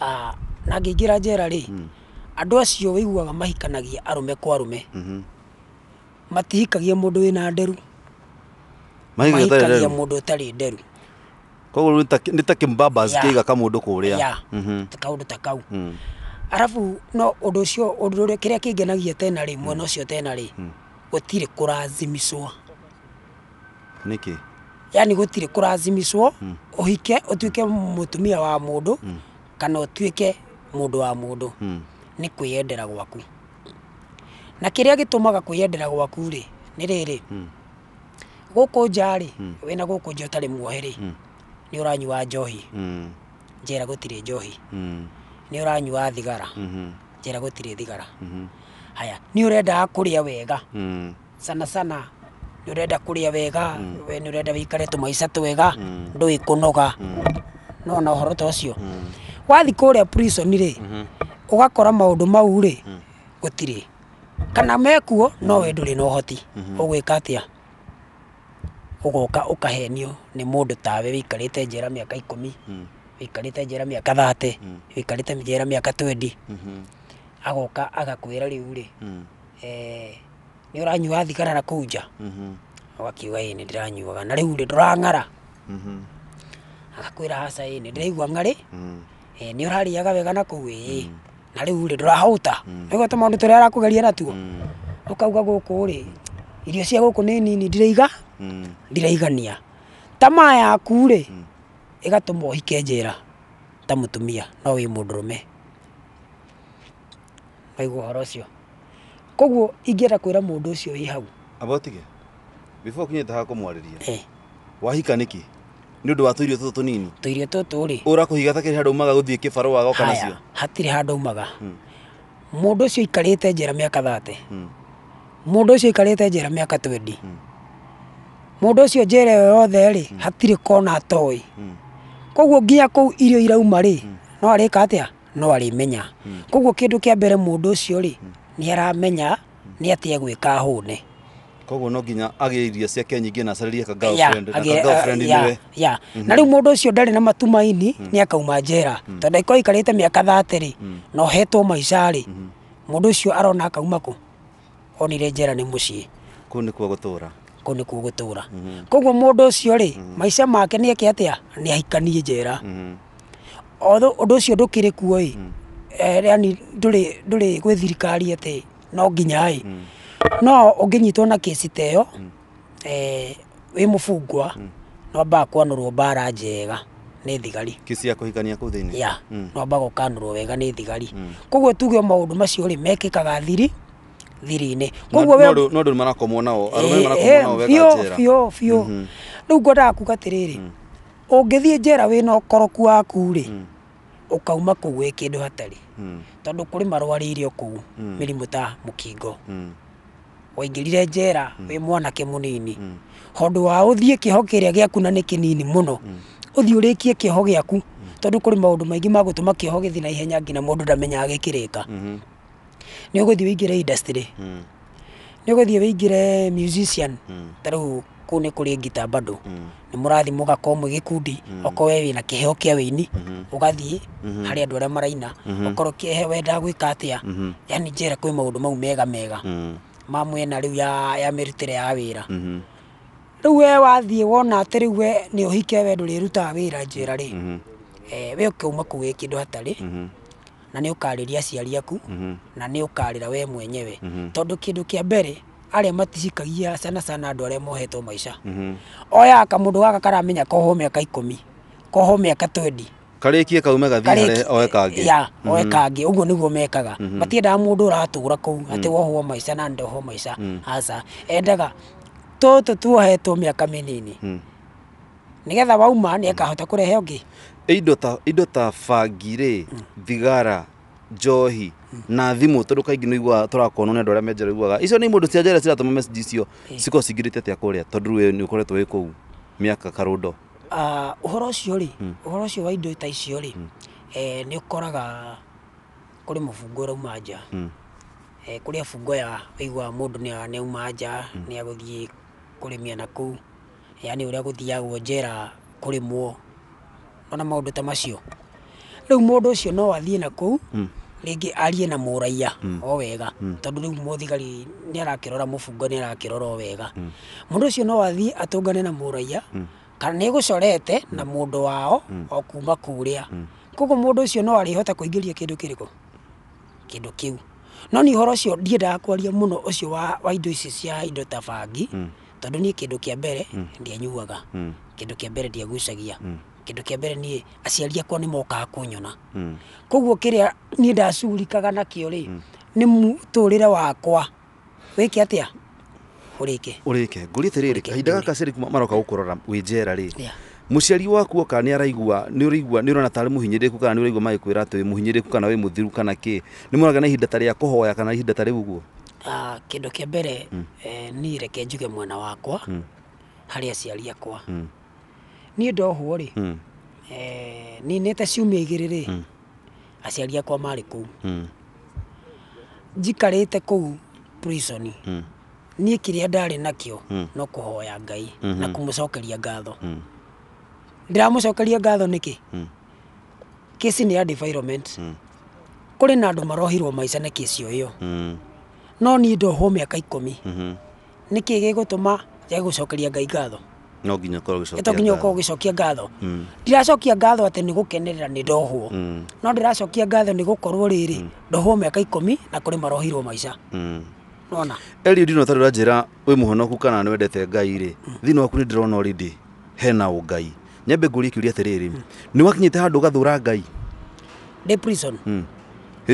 ah na ngigira njera ri mm. andu acio weiguaga mahikanagia arume kwa arume mm -hmm. matihikagia mundu wina nderu mahikagia mundu tari nderu koguo nä ta kä mbambas kä iga kamå kå rä a mhm. kaå ndå ta kau mm. arabu no ũndũ ũcio ũndũ ũrĩa kĩrĩa kĩngenagia tena rĩ mwena mm. ũcio tena rĩ mm. gũtirĩ kũrazimicwo nĩkĩ yani å tuä ke må tumia wa ndå kana må ndå wa nä kwä kwĩyendera gwaku na kĩrĩa gĩtũmaga kwĩyendera gwaku rä nĩ rĩrĩ gũkũ nja na gå kå nja ũtarĩ muohe rĩ nä å wa njohi mm. njera gå tirä njohi mm. nä å ranyua thigara mm-hmm. njera gå tirä thigara mm-hmm. haya nä å rendaga kå rä a wega mm. sana sana nä å renda kå rä a wega we nä å renda wä ikare tå maica twega ndå ä kå noga na å horo ta å cio wathi kå rä a mm-hmm. rä å gakora maå ndå mau rä gå tirä kana mekuo no we ndå rä na å hoti å gwä ka atä a ugoka ukahenio nä må ndå tawe wä ikarä te njera mä aka ikå hmm. wä ikarä te njera mä aka thate hmm. wä ikarä te njera mä aka twendi hmm. agoka agakwä ra rä u rä eh, nä å ranyuaga thigara na kå u nja ũgakiuga ĩĩ nĩ ndĩranyuaga na rĩu rĩ ndũrang'ara agakwĩra haca ni nĩ wega ng'arĩ ĩĩ nĩ ũrarĩaga wega na kũu ĩĩ na rĩu rĩ ndũrahũta nĩguo tũmaũndũ tũrĩa arakũgeria natuo ukauga guku ri irio cia gå kå nä nini ndiraiga hmm. ndiraigania tamaa yaku rä hmm. ĩgatå ma ũhike njĩra ta må tumia no wä må ndå rå me waigua horo ũcio koguo ingĩenda kwä ra må ndå ũcio wĩ hau abotige bifo kinyä te hakå mwarä ria wahika nä kä nä å ndå wa tå irio tå tå nini tå irio tå tå rä å ra higa higatakä rä handå umaga gå thiä kä barå wagoka nacio hatirä handå umaga må hmm. ndå ũcio aikarä te njä ra mä aka thate mundu ucio ikarite njera miaka twendi mundu ucio njera iyo yothe ri hatirĩ kona atoi koguo nginya kuu irio irauma ri no arika atia no arimenya koguo kindu kia mbere mundu ucio ri ni aramenya ni atia gwika hune koguo no nginya agä irio ciake nyingä na acaririe ya mhm. na girlfriend rä u må ndå å cio ndarä na matumaini mhm. nä akauma njera mhm. tondå aikorwo ikarä te mä aka thate rä na å hetwo maisha ri må ndå å cio arona akauma kå onire njera ni må ciä kå nä kuo gå tå ra kå nä kuo gå tå ra mhm. koguo må ndå å cio mhm. make ni eke atia ni nä ahikanie njera å undu ucio cio ndå kä rä kuo ä mhm. e, yani nduri nduri gwä thirikari atä no nginya ä no å na kĩci ta ä yo e, wä må bungwa no ambaga kwanå rwo mbara njega nä thigari kĩci ya kuhikania hikania kå ya no ambaga å kanå rwo wega ni thigari koguo tuge maundu macio ri mekikaga thiri thiri-inä koguo no andå nä marakomwo nao biå biå biå rä u ngwendaga kuga atä rä mm. rä å ngä thiä njera wä mm. mm. na å koroku waku-rä å kauma kå u wä kä ndå hatarä tondå kå rä marwarä ire o kå u mä rimå ta må kingo waingä rire njera wä mwanake må nini wa uthie thiä kä ho kä rä a gä aku na nä kä nini må no å thiä å rä kie kä ho gä aku na ihenya nginya mundu ndamenya ndamenyaga gä kä mhm nä å gå thiä wä ingä re nä å gå thiä wä ingä re ta u kå nä kå rä ngita bado hmm. nä må rathiä må gakorwo mwä gä kundi hmm. okorwo we wä na kä heo kä a wä ini å hmm. gathiä harä andå arä a maraina okorwo wendaga gwä ka atä a yani njä ra kwä maå ndå mau mega mega ma mwena rä u ya mä rutä re ya wä ra rä u we wathiä wona atä rä u we nä å hike we ndå rä rutaga wä ra njä ra rä eh, we å kä uma kå gä kä ndå hatarä na nä å karä ria aciari aku mhm. na nä å karä ra we mwenyewe mhm. tondå kä ndå kä a mbere arĩa maticikagia sana sana andå arĩa mohetwo maica mhm. oyaka må ndå gaka karamenya koho mä aka ikå koho mä aka twendi karĩkie kaume gathiĩ oe kangĩ ya oe kangĩ ũguo nĩguo mekaga matiendaga mũndũ ũratũũra kũu atĩ wohwo maica na ndohwo maica aca endaga tũtũ tuohetwo mĩaka mĩnini nĩgetha wauma nĩakahota kũrehe ũngĩ indo ta indo ta bangi rä mm. thigara njohi mm. na thimå tondå kaingä nä igua tå rakonwo nä andå arä a menjera iguaga icio nä må ndå cia njera ciratå ma icio cikorwo cingä te atä a kå rä a tondå rä nä å koretwo wä kå u mä aka karå ndo ah, cio å mm. cio wa indo ta icio rä nä å koraga kå rä må bungo å rauma nja kå rä a bungo ya waiguaga må ndå nä auma nja nä agå thiä kå rä mia na kå u yani å rä a gå thiagwo njera kå rä mwo ona maundu ta macio riu mundu ucio no athie na kuu hmm. rĩngĩ arie na mũraia hmm. o wega hmm. tondũ rĩu mũthigari nĩ arakĩrora mũbungo nĩ arakĩrora o wega mũndũ ũcio no athiĩ atũngane na mũraia kana nĩ gũcorete na mũndũ wao o kuma kũrĩa koguo mũndũ ũcio no arĩhota kũingĩria kĩndũ kĩrĩkũ kĩndũ kĩu no nĩ ũhoro ũcio ndiendaga kwaria mũno ũcio wa, wa indo ici cia indo ta bangi tondũ niĩ kĩndũ kĩa mbere ndianyuaga kĩndũ kĩa mbere ndiagucagia kindu kia mbere ni aciari akwa nä mokaga kunyona hmm. koguo kä ni niä ndacurikaga nakä rä hmm. nä tå rä re wakwa wä atia urike urike nguri rä ke å rä ke maroka gå kå rora wä muciari waku oka nä araigua ni å ni nä tari rona rä ku kana ni å raigua magä kwä ra ku kana wä må thiru kana ki nä muraga na ihinda tarä a kå hoya kana ihinda tarä uguo guo kä mbere hmm. eh, ni reke njuge mwena wakwa harä aciari akwa mm niä ndohwo rä hmm. eh, te ciumia igä rä rä aciari akwa marä kå u hmm. njikarä te kå u hmm. niä kä rä a ndarä nakä o no kå hoya ngai na kå må cokeria ngatho ndä ramå cokeria ngatho nä kä ci nä ya kå rä na andå marohirwo maica cio ä yo no niä ndohwo mĩaka ikũmi nĩkĩ gĩgũtũma njage cokeria ngai ngatho no nginya korwo gicokia to nginya ukorwo gicokia ngatho hmm. ndiracokia ngatho ate ni gukenerera ni ndohwo hmm. no ndiracokia ngatho ni gukorwo riri hmm. ndohwo meka ikomi na kuri marohirwo maica nona eli ndino ra ranjira wi muhonoku kana ni wendete ngai ri thini waku ni ndirona already hena ungai nyambe ngũri ikiuria atiriri ni wakinyite handu gathura ngai de prison mm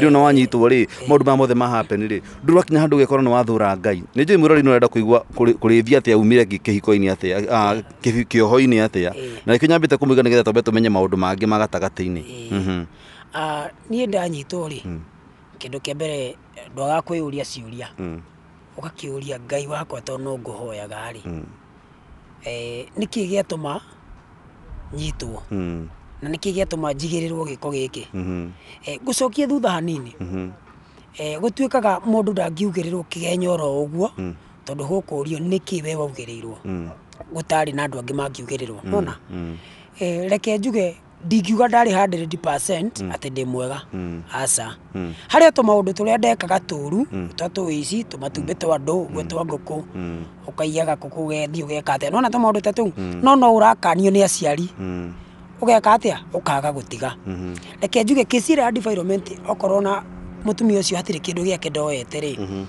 ri na wanyitwo ri maundu ma mothe ndå happen ri ndurakinya handu gekora ni wathura ngai ni njui mwirori ni urenda kuigua kurithia atia umire kihiko-ini atia kioho-ini atia na kinyambite kumuiga ni getha tombe tumenye maundu mangi magatagati-ini mhm. niä ndanyitwo rä mm. kä ndå kä mbere ndwaga kwä å ria ciå å gakä å ria mm. ngai wakwa tondå no ngå hoyaga rä mm. nä kä gä atå ma nyitwo na nä kä gäatåma njigä rä rwo gä ko gä kä mm-hmm. eh, ngå cokie thutha hanini mm-hmm. eh, gå tuä kaga må ndå ndangiugä rä rwo kä genyoro å guo mm. tondå gå kå rio nä kä we waugä rä irwo mm. gå tarä na andå angä mangiugä rä rwo mm, nona eh, reke njuge ndingiuga ndarä 100 atä ndä mwega aca harä a tå maå ndå tå rä a ndekaga tå ru twa tå ici tå matumbä twa andå gwe twa ngå kå å kaiaga kå kå å geka nona tå maå ndå ta tå u no no å rakanio nä aciari ugeka atia ukaga gutiga mm-hmm. reke njuge kicire environment okorwo na mutumia ucio hatire kindu giake ndoete ri mm-hmm.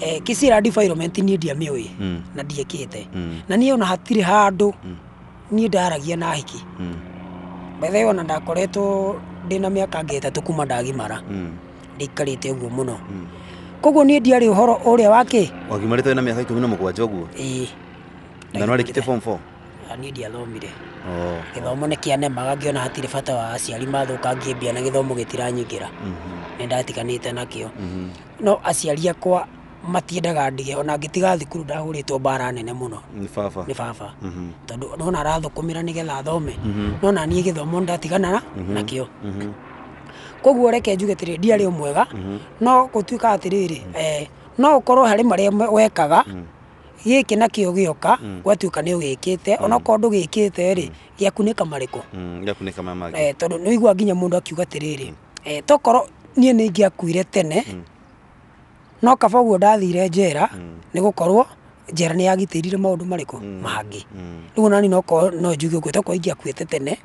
eh, kicira environment niä ndiamiå mm. na ndiäkä te mm. na niä ona hatirä handå mm. niä ndaragia na hiki mm. bethe ona ndakoretwo ndä na mä aka ngä ätatå kuma ndagimara mm. ndaikarä te å guo må no mm. koguo niä ndiarä å horo å rä a wakä wagimarä te na mä aka ikå mi na må gwanja å guo ä na no arä kä te niä ndiathomire githomo nä kä anemaga ngä ona hatirä bata wa aciari mathåkangie mbia na gä thomo gä tiranyingä ra mhm. nä ndatiganä te nakä o mhm. no aciari akwa matiendaga ndige ona ngĩtiga thukuru two mbara nene mũno nĩ baba mhm. arathå kå mä ra nä getha thome nona niĩ gĩthomo ndatigana o koguo reke njuge atĩrĩ ndiarĩ o mwega no rä atĩrĩrĩ eh, no harä marä a wekaga gä kä na kä o gä oka mm. gwatuä ka nä å gä kä te mm. onakorwo ndå gä kä te rä mm. gä aku nä kamarä kotondå eh, nä å igua nginya må ndå akiuga atä rä rä tokorwo niä nä ingä akuire tene no kaba å guo ndathire njera nä gå korwo njera nä rire maå ndå marä kå mm. mangä mm. rä u onani no njuge å kwä kwa ingä akuä te nä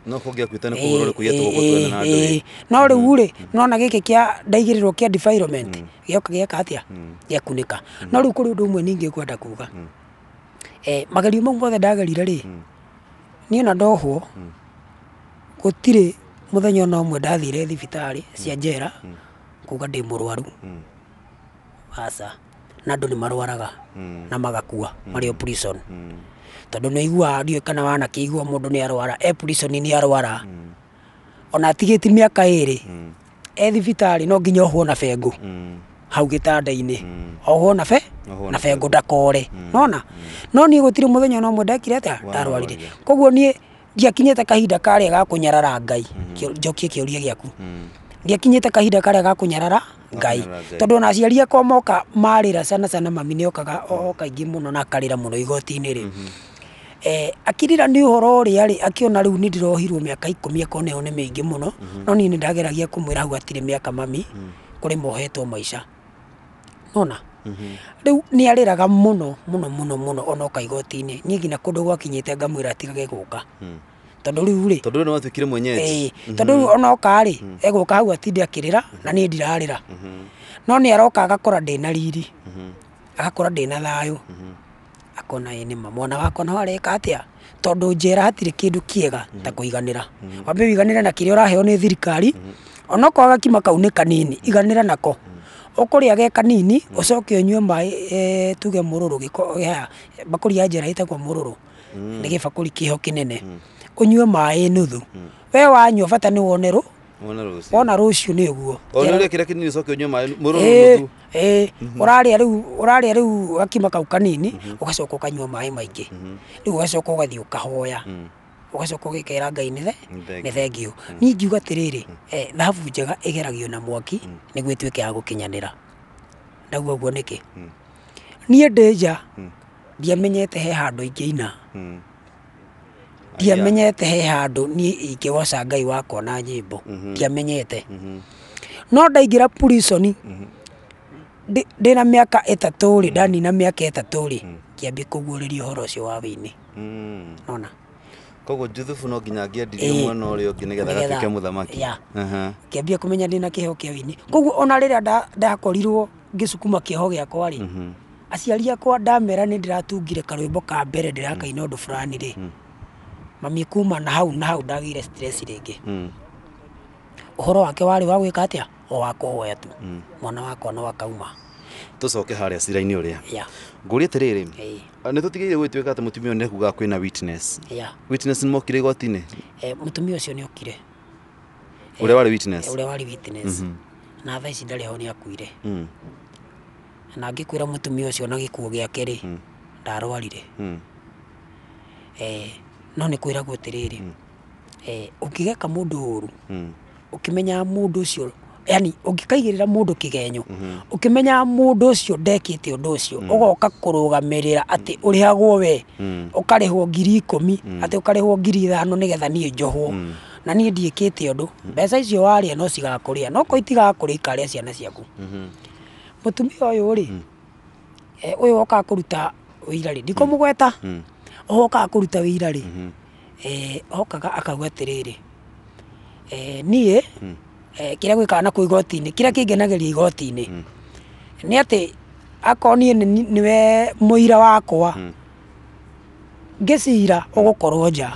no rä u rä nona gä kä kä a ndaigä rä rwo kä gä oka gä aka atä a gä akunä no rä u kå rä å ndå å mwe ningä ngwenda kuga mm. eh, magerio mau mothe ndagerire rä niä na ndohwo gå tirä må thenya ona å mwe ndathire thibitarä cia njera kuga ndä må rwaru aca na andå nä marwaraga mm. na magakua mm. marä o prison mm. tondå nä igua ndiå kana wanake igua må ndå nä arwara e prison nä arwara ona atigä ti mä aka ä rä e thibitarä no nginya ohwo na bengå hau gä tanda-inä ohwo na be na bengå ndakore nona no niä gå tirä må thenya nomwe ndekire atä ndarwarire koguo niä ndiakinyä te kahinda karä a gakå nyarara ngai mm-hmm. njokie kä å ria gä aku ndiakinyite kahinda karia ga kunyarara ngai tondu ona aciari akwa moka marira sana sana mami ni okaga o kaingi muno na akarira muno igoti-ini ri mhm. eh akirira ni uhoro uria ri akiona riu ni ndirohirwo miaka ikumi akoneo ni miingi muno mhm. no ni ni ndageragia kumwira hau atire miaka mami mhm. kuri mohetwo maica nona riu ni ariraga muno muno muno muno ona okaigoti-ini niĩ nginya kundu gwakinyite ngamwira atigage guka tondå rä urä tondå rä nä watuä mwenyeji mhm. tondå rä u onoka rä mhm. egåkaga gu atindä akä rä ra na nä ndirarä ra mhm. no nä aroka agakora ndä na riri agakora ndä na thayå akona ä nä ma mwana wakwa no areka atä a tondå njera hatirä kä ndå kĩega ta kå iganä ra wambe wiganä re na kä rä a å raheo nä thirikari onako agakima kau nä kanini iganä re nako å kå rä age kanini å coke å nyue maä e, tuge må rå rå gä kbakå ri ya njera ä tagwo må rå rå nä gä bakå ri kä ho kä nene mm -hmm. unyue maä nuthu hmm. we wanyua bata ni wone wona rucio ni cio nä kire kinini soke a rä muru nuthu eh uraria eh, hmm. riu uraria riu akima kau kanini ugacoka hmm. u å maingi å ugacoka å ukahoya ugacoka ugikera ngai nä thengiå ni ngiuga tiriri eh rä thahabu njega igeragio na mwaki nä guo ya gukinyanira kinya nä ra naguo guo nä kä niä ndiamenyete he handu ingä ndiamenyete he handå niä ingä goca ngai wakwa na nyä mbo mhm. ndiamenyete mhm. no ndaingä prison mhm. ndä na mä aka ä tatå rä ndanina mä aka ä tatå rä ngäambia kå guå rä ria å horo å cio wa wä-inä nona koguo juthubu no nginya angĩendirie mwana ũrĩa ũngĩ nĩgetha agatuĩke mũthamaki ngĩambia kũmenya ndĩ na kĩheo kĩa wini koguo ona rĩrĩa ndakorirwo ngĩcukuma kĩheo gĩakwa rĩ aciari akwa ndamera nĩ ndĩratungire karwĩmbo ka mbere ndĩrakaina ũndũ burani rĩ mami kuma na hau na hau ndagire stress ringi mm. uhoro wake wari wa gwika atia o wako kuhoya tu hmm. mwana wako no wakauma tucoke haria cira-inä å rä a ngå tä rä rä ah, nä tå tigä ire gwä tuä ka atä må tumia å nä kugaga kwä na nä mokire igoti-inä eh, må tumia å cio nä okire å rä a warä å eh, rä a warä mhm. na tha ici ndarä ho nä akuire hmm. na ngä kwä ra må tumia å cio na gä kuo gä ake rä hmm. ndarwarire eh, no nä kwä ragwo atä rä hmm. rä å ngä geka må ndå å ru å hmm. kä menyaga må ndå å cio yani ũngĩkaigä rä ra må ndå kä genyo å hmm. kä menyaga må ndå å cio ndekä te å ndå å cio å goka kå rå gamä rä ra atä å rä hagwo we å karä hwo ngiri ikå mi atä å karä hwo ngiri ithano nä getha niä njohwo na niä ndiä kä te å ndå mbeca icio warä a no cigakå rä a noko itigakå rä ikarä a ciana ciaku må tumia å yå rä å yå okaga kå ruta å ira rä ndikå må gweta oho okaga kå ruta wä ira rä okaga akauga atä rä e, rä niä mhm. e, kä rä a gwä kaga nakå igoti-inä kä rä a kä ngenagäria igoti-inä mhm. nä atä akorwo niä nä we må ira wakwa mhm. ngä cira å gå korwo nja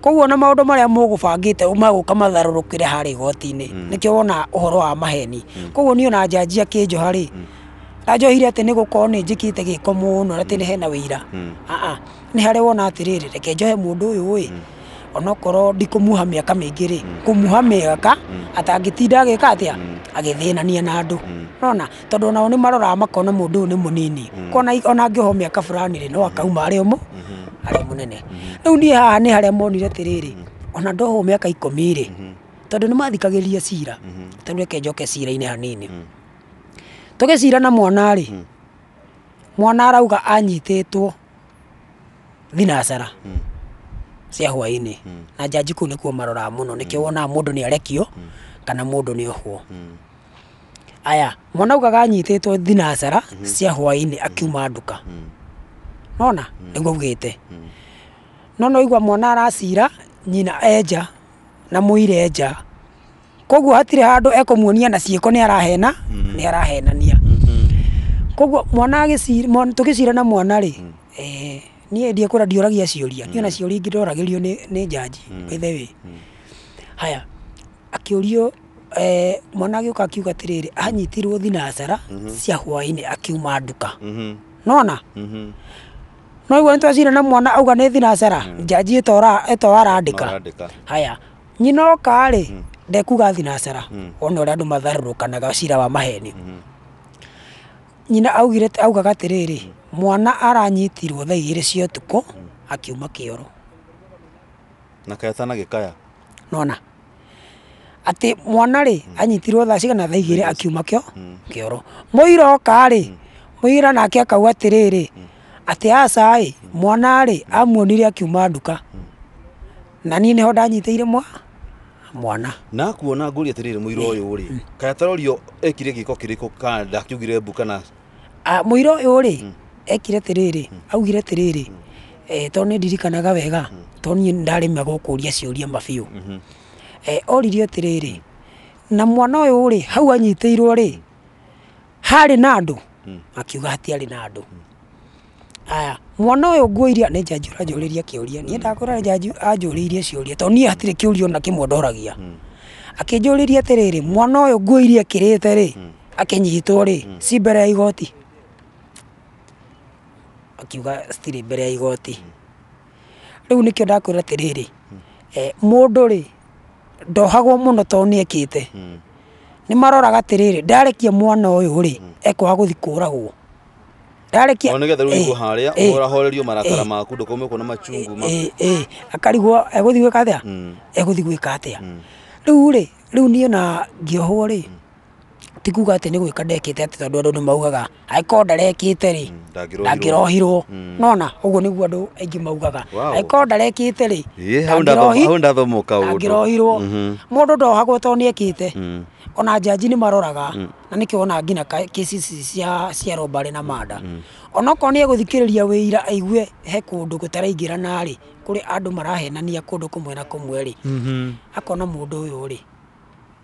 koguo na ka maria mugubangite kä matharurukire harä igoti-inä nä kä wona å horo wa maheni koguo niä ona njanjia kä njoha rä anjohire atä nä gå korwo nä njä kä te gä ko må no atä nä hena wä ira hmm. nä harä wona atä rä rä reke njohe må ndå å yå ä onokorwo ndikumuha miaka miingi ri hmm. kumuha miaka hmm. atangitinda agika atia agithinania na andu nona tondu onao ni maroraga makona mundu uyu ni munini kona ona angiohwo miaka fulani ri no akauma ari umu ari munene riu nie haha ni haria monire atiriri ona ndohwo miaka ikumi ri tondu ni mathikagiriria cira tondu reke njoke cira-ini hanini -hmm tugicira na mwana rä hmm. mwana arauga anyitätwo thinacara hmm. cia hwainä hmm. na njanji kå u nä kuo maroraga må no nä kä wonaga må ndå arekio kana må ni nä ohwo aya mwana augaga anyitä two thinacara cia hwainä akiuma nduka nona nä guo augä te no noigua mwana aracira nyina enja na må ire enja koguo hatirä handå ekå muonia na ciäko ni arahena ni arahenania koguo mwana agĩcira tũgĩcira na mwana rĩ eh ni ndiä kå ra ndioragia ciåria niona ciåria ingä ndoragä rio jaji njanji ithe wä haya akä å rio mwana agä å ka akiuga atä rä rä anyitirwo thinacara mhm. cia hwainä akiuma nduka mhm. nona mhm. noguo nä twacira na mwana auga nä thinacara hmm. jaji ä to arandä ka haya nyinoka rä hmm. ndekuga thinacara hmm. ona å rä a andå matharå rå kanaga cira wa maheni nyina augire augaga atiriri mwana aranyitirwo thaa igiri cia utuku akiuma kioro na kayatana gikaya nona ati mwana ri hmm. anyitirwo thaa cigana thaa igiri akiuma kio kioro muira oka ri muira nake akauga atiriri hmm. ati aca ai hmm. mwana ri amuonire akiuma nduka na niĩ niho ndanyitĩire mwa mwana na kuona nguri atiriri mũira uyu ri kayatarorio ekire giko kĩrĩkũ ka ndakiugire mbu kana Ah, muiro ũyũ ri hmm. ekire tiriri hmm. augire tiriri atĩrĩrĩ hmm. eh, to ni ndirikanaga wega to tondũ niĩ ndarĩmaga cioria ciũria mabiũ mhm. eh, oririo tiriri na mwana ũyũ ri hau anyitĩirwo ri hari na ndu akiuga ati ari na ndu aya mwana ũyũ nguo ni nĩ njanjũ ũranjũrĩria ni ndakora ndakwĩra ajuriria cioria to ni niĩ hatirĩ na ona akijuriria tiriri mwana ũyũ nguo kirite ri rĩ ri rĩ mbere ya igoti akiuga citirĩ mbere ya igoti rĩu nĩkĩo ndakwĩra atĩrĩrĩ eh, mũndũ rĩ ndohagwo mũno tondũ nĩ ekĩte hmm. nĩ maroraga atĩrĩrĩ ndarekia mwana ũyũ rĩ hmm. ekwaga gũthiĩ kũragwo ndarekia nĩgetha rĩu wĩigwo eh, harĩa eh, ũrahorerio marakara maku ndũkaume kuona machungu ma akarigwo egũthiĩ gwĩka atĩa hmm. egũthiĩ gwĩka atĩa rĩu rĩ rĩu niĩ na ngĩohwo rĩ tikuga atä nä gwä ka ndekite atä tondå andå nä maugaga angäkorwo ndarekite rä ndangä rohirwo nona å guo nä guo andå aingä maugaga angäkorwo ndarekite rä ndangä rohirwo må mm-hmm. ndå ndohagwo to nä ekite mm. ona njanji nä maroraga mm. na nä kä ona nginya kesi cia cia robarä na manda mm. onokorwo nä egå thikä rä ria wä ira aigue he kå ndå gå taraingä ranarä kå rä andå marahenania kå ndå kå mwe na kå mwe mm-hmm. akona må ndå å yå rä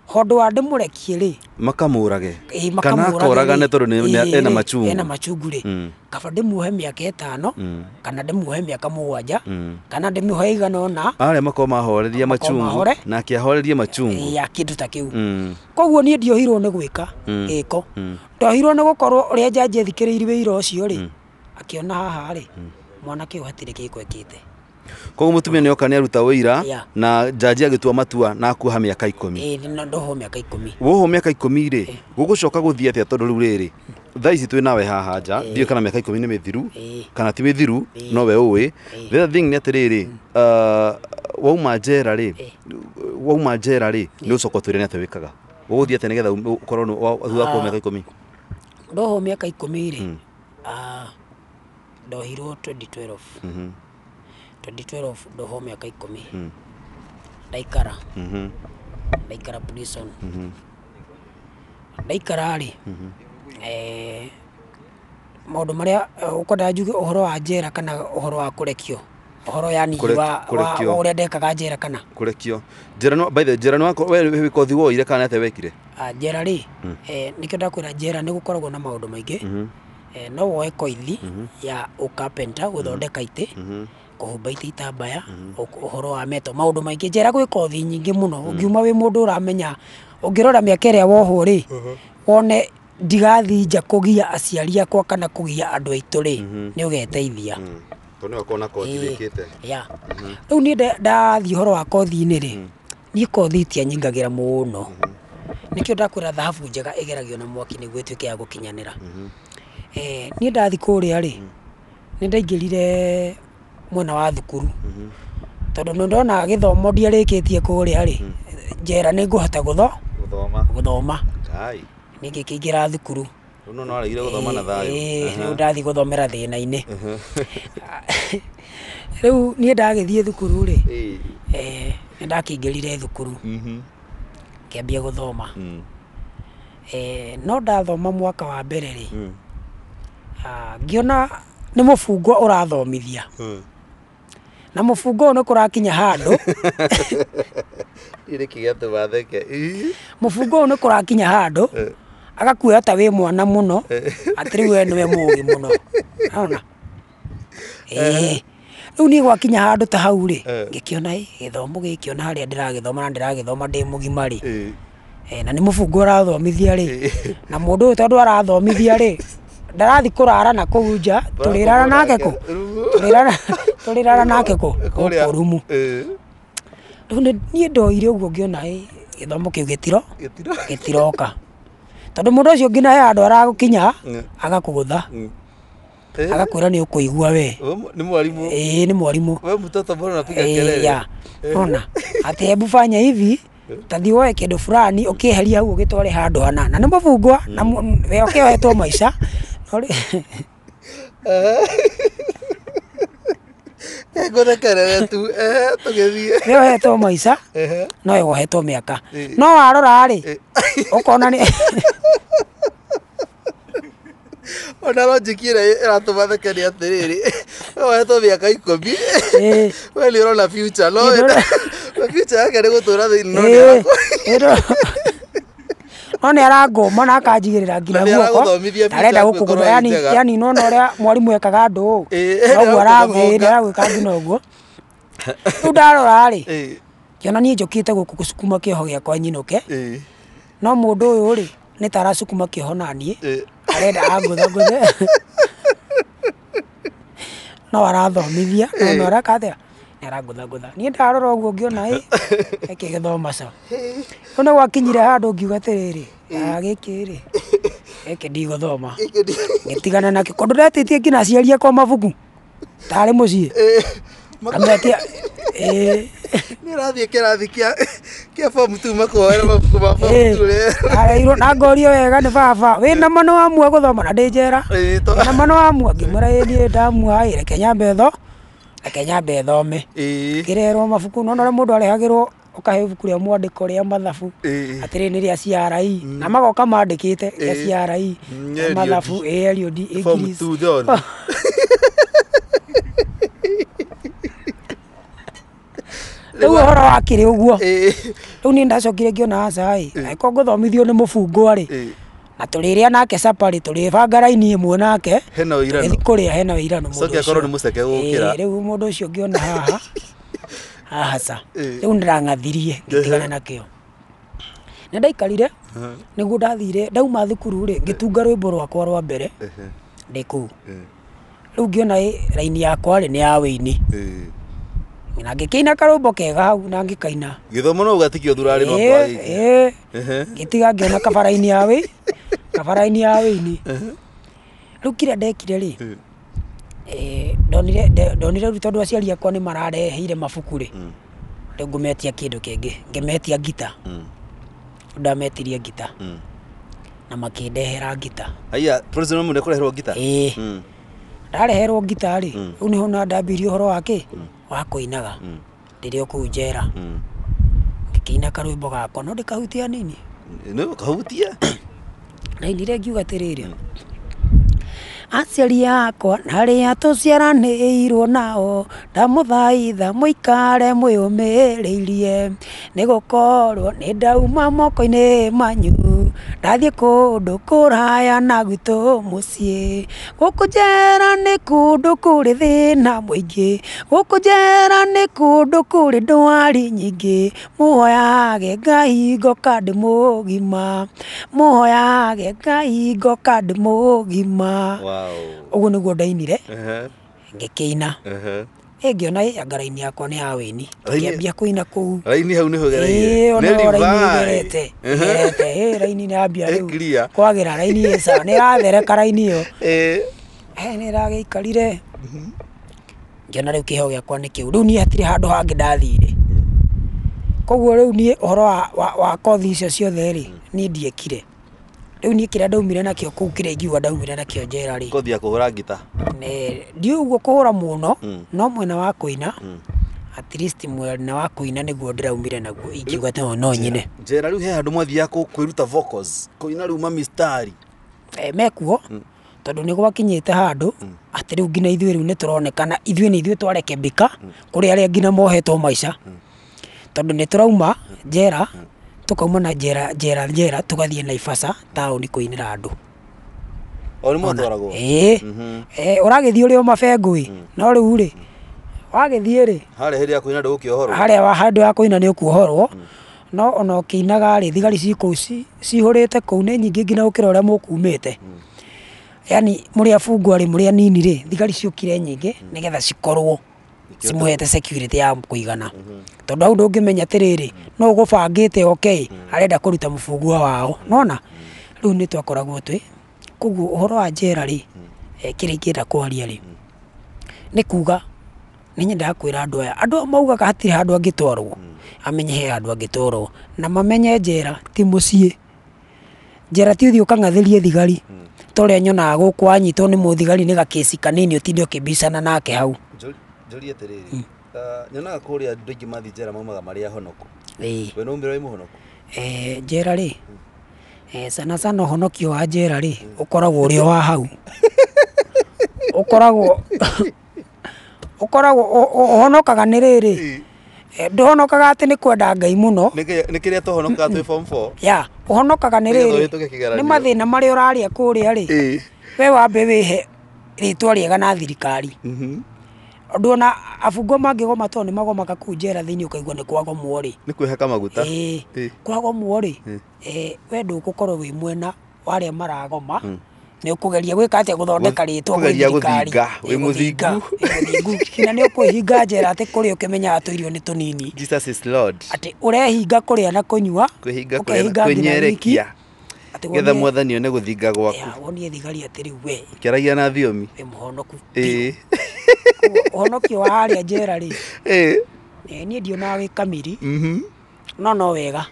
hondu andu murekie ri makamurage e, kana akoragane tondu e, ena machungu ena machungu ri mm. kaba ndimuhe miaka itano mm. kana ndimuhe miaka mugwanja mm. kana ndimuhe igana ona aria makorwo mahoreria machungu na ahorerie machungu ya ndå ta u mm. koguo nie ndiohirwo ni gwika giko mm. mm. ndohirwo ni gukorwo uria jaji ethikiriirwe ira rä akä akiona haha ri å hatirä kä kwekä te koguo mutumia nä oka nä aruta wä ira na njanji agä matua na akuoha mä aka ikå mindoho eh, mä aka ikå mi woho mä aka ikå mi rä eh. gå gå coka gå thiä atä a tondå rä u rä rä thaa ici twä nawe haha nja eh. ndiå kana mä aka ikå mi nä kana ti mä no we å ä nä ni rä rä wauma njera rä wauma njera rä nä å coka å twä re nä atä wä kaga gå gå thiä atä nä getha å korwo thutha kuo ah. mä aka ikå mi ndohwo mä aka ikå mi rä mm. ah, ndohirwo 2012 2012 ndohome aka ikumi mm. ndaikara mm -hmm. ndaikara mm-hmm. prison mm -hmm. ndaikara rĩ mm-hmm. eh, maundu maria ukwenda eh, njuge uhoro wa njera kana uhoro wa kurekio uhoro yani wa wa uria ndekaga njera kana kurekio njera no by the njera no we we wikothi ire kana ate wekire ah, njera ri hmm. eh nikio ndakwira njera ni gukoragwo na maundu maingi mm-hmm. eh, no woe koithi ya ukapenta guthondeka ite kuhumbaita itambaya uhoro mm-hmm. wa meto maundu maingi njera gwi kothi nyingi muno ungiuma mm-hmm. wi mundu uramenya ungirora miaka iria woho ri uh-huh. wone ndigathi nja kugia aciari akwa kana kugia andu aitu ri ni ugeteithia riu ni ndathi horo wa kothi-ini ri mm. niä kothi itianyingagä ra må no mm-hmm. nä kä o ndakwä ra thahabu njega ägeragio na mwaki nä guo ä tuä ke ya gå kinyanä ra niä ndathi kå rä a rä mm. nä ndaingä rire mwena wa thukuru mm-hmm. tondå nä ndona gä thomo ndiarä kä tie kå rä a rä mm. njera nä ngå hota gå thoma nä ngä kä ingä ra thukuru rä u ndathiä gå thomera thä na-inä rä u niä ndagä thiä thukuru rä nä ndakä ingä rire thukuru mm-hmm. ngä ambia gå thoma mm. no ndathoma mwaka wa mbere rä mm. ah, ngä ona nä må bungwo å rathomithia na mũbungo nĩ kũrakinya handũ *laughs* mũbungo ũyũ nĩ kũrakinya handũ eh. agakuoya ta wĩ mwana mũno eh. *laughs* atĩ rĩu we nĩwe mũũgĩ mũno ona eh. u niĩ gwakinya handũ ta hau rĩ ngĩkĩona gĩthomo gĩkĩ ona harĩa ndĩragĩthoma na ndĩragĩthoma ndĩ mũgima rĩ na nĩ mũbungo ũrathomithia rĩ *laughs* na mũndũ ũyũ tondũ arathomithia rĩ ndarathiĩ kũrara na kũu nja tũrĩrara nake kũ tũrĩrara tå rä rara nake kå rumu niä ndoire å guo ngä ona gä thomo kä u gä tiro gä tiroka tondå må ndå å cio nginya nahe andå aragå kinya agakå gå tha agakwä ra nä å kå igua we nä mwarimå ä nä mwarimå ona atä hebu fanya hivi tathi woe kä fulani å kä eheria hau å gä tware handå ana na nä må bungwa we å kä ohetwo maica *laughs* he hetwo maica no he wohetwo mi acá no no, *laughs* no No, no, no, no no, no, no, no, No, no, no, no. no, no, no, no, ¿no? we no, no, no no, no, no, no no, no no, no nä arangoma na akanjigä rä ra nginya guoko arenda gå kå gå ra yani nona å rä a mwarimå ekaga andå noguo aragwä ka nginya å guo rä u ndarora rä ngäona niä njå kä te gå kå gå cukuma kä oho gä akwa ke no må ndå å yå rä nä ta aracukuma kä oho naniä arenda angå thangå the no arathomithia no nä arakathä ra nĩarangũthangũtha niĩ ndarora ũguo ngĩona ĩ *laughs* eke gĩthoma ca ona gwakinyire handũ ngiuga atĩrĩrĩ gĩkĩ rĩ eke ndigũthoma *laughs* ngĩtigana nakĩo kondũ ndetĩtie nginya aciari akwa mabuku tarĩ mũciĩ ngametia nĩrathiĩ *laughs* kĩrathi kĩa kĩa bomu tu makuoera mabuku ma na ngorio wega nä baba wĩna ma nĩwamua gũthoma na ndĩnjera wĩna ma nĩwamua ngĩmwĩra ĩ niĩ ndamua ĩ reke nyambe akenya ndethome ngirerwo mabuku no nore mundu arehagirwo ukahe ibuku ria mwandiko ria mathabu atirä nä rä a CRE mm. na magoka mandä kä te rä a CRE mathabu rä u å horo wakä rä å guo rä u nä ndacokire ngä ona aca ä angä korwo ngå thomithio nä må bungwa rä na tulirĩa nake sapari tulivanga raini imwe nake kũrĩa hena wĩirano riu mudu ucio ngiona haha *laughs* ahaca rĩu nĩndang'athirie ngĩtigana nakĩo na ndaikarire nĩguo ndathire ndauma thukuru ri ngitunga rwimbo rwakwa rwa mbere ndiku kũu rĩu ngĩona raini yakwa ri ni ya wĩini na ngĩkĩina karũmbo kega hau na ngĩkaina gĩthomo no ũgatikio thurarĩ no eh, eh. ngĩtiga ngĩona kabara-inĩ ya wĩ *laughs* kabara-inĩ ya wĩ-inĩ rĩu kira ndekire rĩ eh. ndonire rĩu tondũ aciari akwa nĩ marareheire mabuku rĩ mm. rĩu ngũmetia kĩndũ kĩngĩ ngĩmetia ngita mm. ndametirie ngita mm. na makĩndehera ngita aya president mũnene ngita ndareherwo ngita rĩ rĩu nĩho na ndambirie ũhoro wa kĩ wa kuinaga ndiri mm. o kuu njera mm. ngikiina karwimbo gakwa no ndikahutia nini kahutia na inire ngiuga atiriri mm aciari yakwa na arĩa tũciaranĩirwo nao ndamũthaitha mũikare mwĩyũmĩrĩirie nĩ gũkorwo nĩ ndauma moko-inĩ manyu ndathiĩ kũndũ kũraya na gwitũ mũciĩ gũkũ njera nĩ kũndũ kũrĩ thĩna mũingĩ gũkũ njera nĩ kũndũ kũrĩ ndwari nyingĩ mũhoyage ngai ngoka ndĩ mũgima mũhoyage ngai ngoka ndĩ mũgima nä guo ndainire ngä kä ina ngikina ngiona yanga raini yakwa nä yawini ambia kå ina kå u raini hau nä hå gerete raini uh-huh. nä yambia rä u kwagä ra raini ä nä rathereka raini ä yo nä ragä ikarire mm-hmm. ngĩona rĩu kĩheo gĩakwa nĩ kĩu rĩu niĩ hatirĩ handũ hangĩ ndathire koguo rĩu niĩ ũhoro wa, wa, wa kothi icio ciothe rĩ niĩ ndiekire riu nie kä rä a ndaumire nakio kå u kä rä a ingiuga ndaumire nakio njera rä kåthia kå hå ra ngita ndiå guo kå hå ra muono hmm. no mwena wa kå ina hmm. at least mwena wa kuina niguo ndiraumire naguo ingiuga no no nyine njera riu he andu mwathiaga kwiruta vocals kuina riu mami stari e, mekuo mm. tondu ni gwakinyite handu mm. ati riu ngina ithuĩ riu nituronekana ithuĩ ni ithuĩ twarekebika mm. kuri aria ngina mohetwo maica mm. tondu niturauma njera mm tukauma na njera njera njera tugathiĩ naibasa taũni kũinĩra andũ eh, mhm. eh, ũragĩthiĩ ũrĩ o mabengũĩ mm. no rĩu rĩ wagĩthiĩ rĩ harĩa hĩndĩ ya kũina ndũgũkĩohorwo wa handu ya kũina nĩ ũkuohorwo mm. no ona ũkĩinaga ri thigari cikũu cihũrĩte kũu nĩ nyingĩ nginya gũkĩra ũrĩa mũkumĩte mm. yani muri afungu ari muri anini ri thigari ciũkire nyingĩ nigetha cikorwo cimwete security ya kuigana mhm. tondu au ndungimenya atiriri no gubangite okay mhm. arenda kuruta mufugwa wao nona mhm. riu ni twakoragwo twi kugu uhoro wa jera ri kiri kwaria ri ni kuga ni nyenda kwira andu aya andu maugaga hatiri handu angitwarwo amenye he handu angitwarwo na mamenye jera ti mucii jera ti uthi ukang'atherie thigari ta nyona nyonaga ni muthigari ni gakesi kanini utinde ukibicana nake hau njũrie atĩrĩrĩ hmm. nyonaga kũrĩa andũ aingĩ mathiĩ njera maumaga marĩ ahonoku we nĩ waumĩra wĩ mũhonoku njera rĩ hmm. sana sana ũhonokio wa njera rĩ hmm. ũkoragwo ũrĩ wa hau ũkoragwo ũkoragwo ũhonokaga nĩ rĩrĩ ndũhonokaga atĩ nĩ kwenda ngai mũno nĩ kĩrĩa tũhonokaga twĩ form four ya ũhonokaga nĩ rĩrĩ nĩ mathĩna marĩa ũrarĩa kũrĩa rĩ we wambe wĩhe rĩtwa rĩega na thirikari mm-hmm nduona abungo mangä goma tondå nä magomaga kå njera thä inä å kaigua nä kwagomwo rä nä kwä haka maguta kwagomwo rä we ndå gå korwo wä mwena warä a maragoma hmm. nä å kå geria gwä ka atä gå thondeka rä two gwä må thingu kina nä å kwä hinga njera atä kå rä a å kä menyaga tå irio nä tå nini atä å rehinga kå rä a na kå nyua å kehinga nginya wiki getha mwathani one gå thinga gwaku wonie thigari atä rä u we aragia na thiomi wä må honoku *laughs* honokio wa a njera rä rĩ niĩ ndionaga wĩ kamiri mm-hmm. no no wega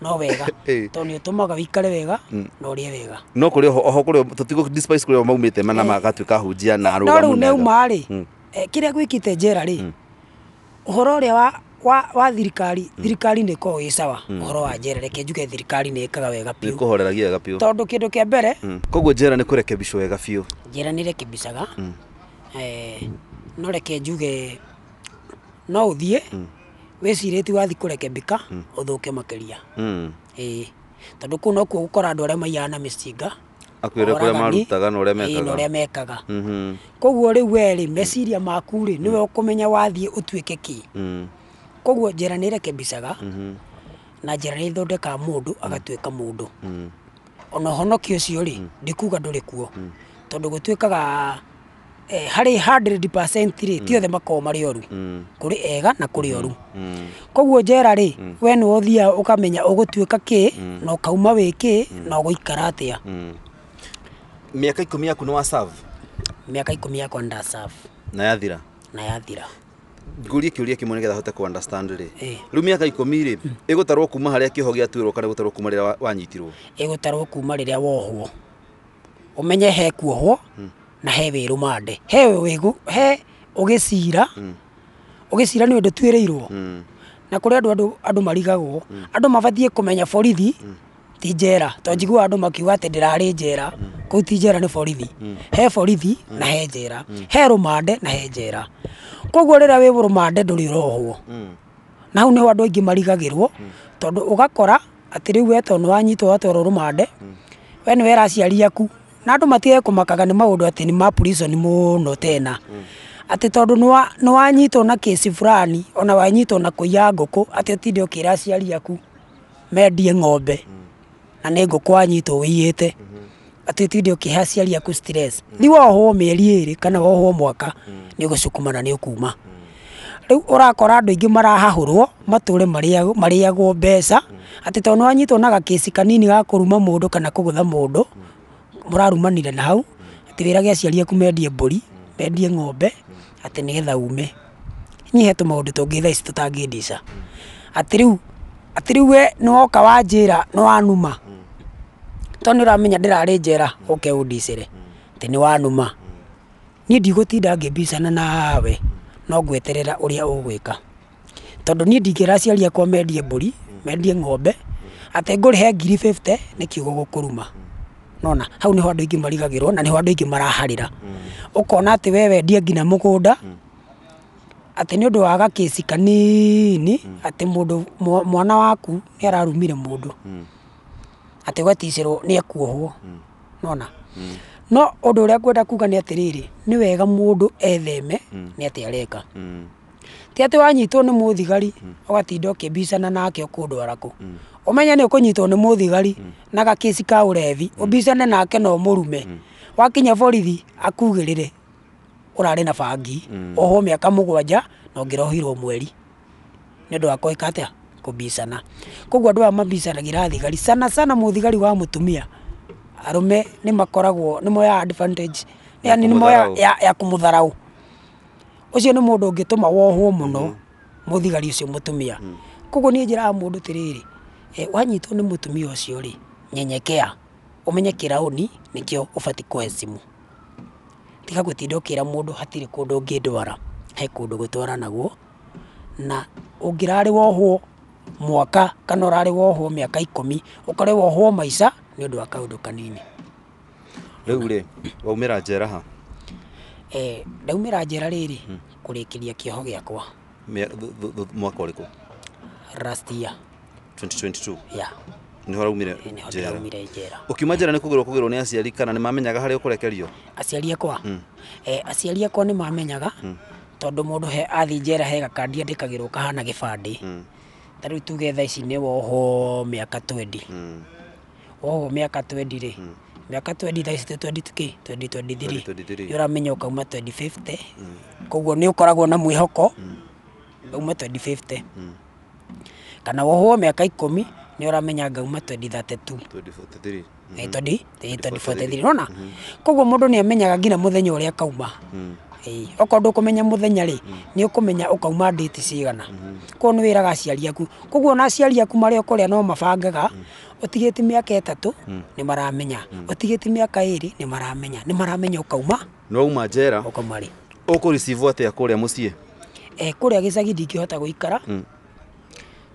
no wega *laughs* tondũ nĩ ũtũmaga wĩikare wega mm. na ũrĩe wega no kũrĩ oho kũrĩ tũtigå kũrĩ o maumĩte mana magatuĩka hunjia na arũga no rĩu nĩ uma rĩ mm. kĩrĩa gwĩkĩte njera rĩ mm. ũhoro ũrĩa wa wa wa thirikari mm. thirikari nä ko ä cawa å mm. horo wa ke juke thirikari nä kaga wega piu ni kå horeragia wega biå tondå kä ndå kä a mbere ni kureke bicho wega piu wega ni reke bicaga mm. eh no reke njuge no uthie we sireti wa thi kureke bika uthuke makiria eh tondu ku no ku gukora andu are nokuo gå na mä akwire kure marutaga na uria mekaga na uria mekaga mm-hmm. koguo riu we ri meciria maku ri niwe ukumenya wathie utuike ki mhm koguo njera nä ĩrekembicaga mhm. na njĩra nä agatuä ka må ndå ona ũhonokio ũcio rĩ mhm. ndikuga ndũrĩ kuo mhm. tondũ gũtuĩkaga eh, harĩ 100% rĩ ti othe makoragwo marĩ kå rä ega na rä oru koguo njera rä we å gå tuä ka kä na kauma wä kä na ũgũikara atĩa mĩaka ikũmi yaku nĩ wa serve mĩaka ikũmi yakwa nĩ ndacabu na yathira na yathira ngurie kiuria kimwe nigetha hote ku understand ri riu miaka ikumi ri igutarwo kuma haria kiho giatuirwo kana gutarwo kuma riria wanyitirwo igutarwo kuma riria wohwo umenye he kuohwo hmm. na he wiru mande he wigu he ugicira ugicira hmm. ni undu twirirwo hmm. na kuri andu andu marigagwo andu mabathie kumenya borithi ti njera tonjiguo andu makiuga ati ndirari njera kuu ti njera ni borithi he borithi na he njera he rumande na he njera koguo riria wi rumande nduri rohwo na hau niho andu aingi marigagirwo tondu ugakora ati riu we tondu wanyitwo watwarwo rumande we niwe raciari aku na andu matige kumakaga ni maundu ati ni ma prison muno tena ati tondu ni wanyitwo na kesi fulani ona wanyitwo na kuiya ngu ku ati utinde ukira aciari aku mendie ng'ombe mm. na nä ngå kwanyitwo wä iyä te mhm. atä tinde å kä he aciari aku ni wohwo mä eri ä rä kana wohwo mwaka mhm. nä å gå cukuma na nä å kuma mhm. rä u å rakora andå aingä marahahå rwo matå re marä agwo mbeca atä tondå nä wanyitwo na gakäci kanini ga kå ruma må ndå kana kå gå tha må ndå må rarumanire na hau atä wä rage aciari aku mendie mbå ri mendie ng'ombe atä nä getha ume nyihetå maå ndå tå ngä thaici tå tangä ndica atä rä u atiriwe ni niwoka wanjira niwanuma to niuramenya ndirari njera uke undicire ati niwanuma niä ndigåtinda ngämbicana nawe no ngweterera å rä a å gwä ka tondå niä ndingära aciari akwa mendie mbå mendie ng'ombe ate nguri he ngiri 50 ni kiugo gukuruma nona hau ni ho andu ingi marigagä na ni ho andu ingi maraharira ukona ati wewe ndia we wendie nginya må atä nä å ndå wagakä cikanini hmm. atä å ndå mwana waku nä ararumire må ndå hmm. atä å gaticro nä ekuohwonoå hmm. ndå å rä a kwenda kuganä atä rä rä nä wega må ndå etheme nä atä arekatiat wanyitwo nä må thigariå gatindo kä mbicana nake kå ndrakå menye nä å kå nyitwo nä må thigari na gakä cika rethi å mbicane nake no må rume wakinyabithi akugä rä re urarä na bangi mm. oho miaka aka må gwanja na å mweri ni ndo ndå wa kubisana atä kåbicana koguo andå aya mabicanagä thigari sana sana må thigari wa mutumia arume ni makoragwo ni moya advantage yani ni moya ya, ya kå må tharaå å cio nä må ndå å ngä tå ma wohwo må no må mm. thigari å cio må tumia mm. koguo niä wanyitwo ni mutumia ucio ri nyenyekea å menye nikio raå ni nä kä tiga gũtinda ũkĩra mũndũ hatirĩ kũndũ ũngĩndwara he kũndũ naguo na ũngĩrarĩ wohwo mwaka kana ũrarĩ wohwo mĩaka ikũmi ũkore wohwo maica nĩũndũ wa kaũndũ kanini rĩu rĩ waumĩra njera ha ndaumĩra njera rĩrĩ hmm. kũrĩkĩria kĩoho gĩakwa mwaka ũrĩkũ last year 2022 yeah niho umire jera raumire jera ukiuma jera nikugerwo ni aciari kana ni mamenyaga haria ukurekerio aciari akwa eh aciari akwa ni mamenyaga mm. tondu mundu he athi jera he kadi andikagirwo kahana gibandi mm. tariu tuge tha ici ni woho miaka 20 hmm. woho miaka 20 ri miaka 20 thaici tå 20k 2023 nä å ramenya kauma 2050 koguo nä å koragwo na mwä hoko hmm. ume kana wohwo mĩaka ikũmi nä å ramenya ngauma 2043 rona koguo må ndå nä amenyaga nginya må thenya å rä a kauma mhm. okorwo ndå kå menya må thenya rä mhm. nä å kå menya å kauma ndäti cigana mhm. koguo nä wä raga aciari aku koguo ona aciari aku marä a kå rä a no mabangaga å tigä ti mä aka ätatå nä maramenya å tigä ti mä aka ä rä nä maramenya nä maramenya å kauma nä wauma njera å kauma rä å kå rä atä a kå rä a må ciä eh, kå rä a gä cagi ndingä hota gå ikara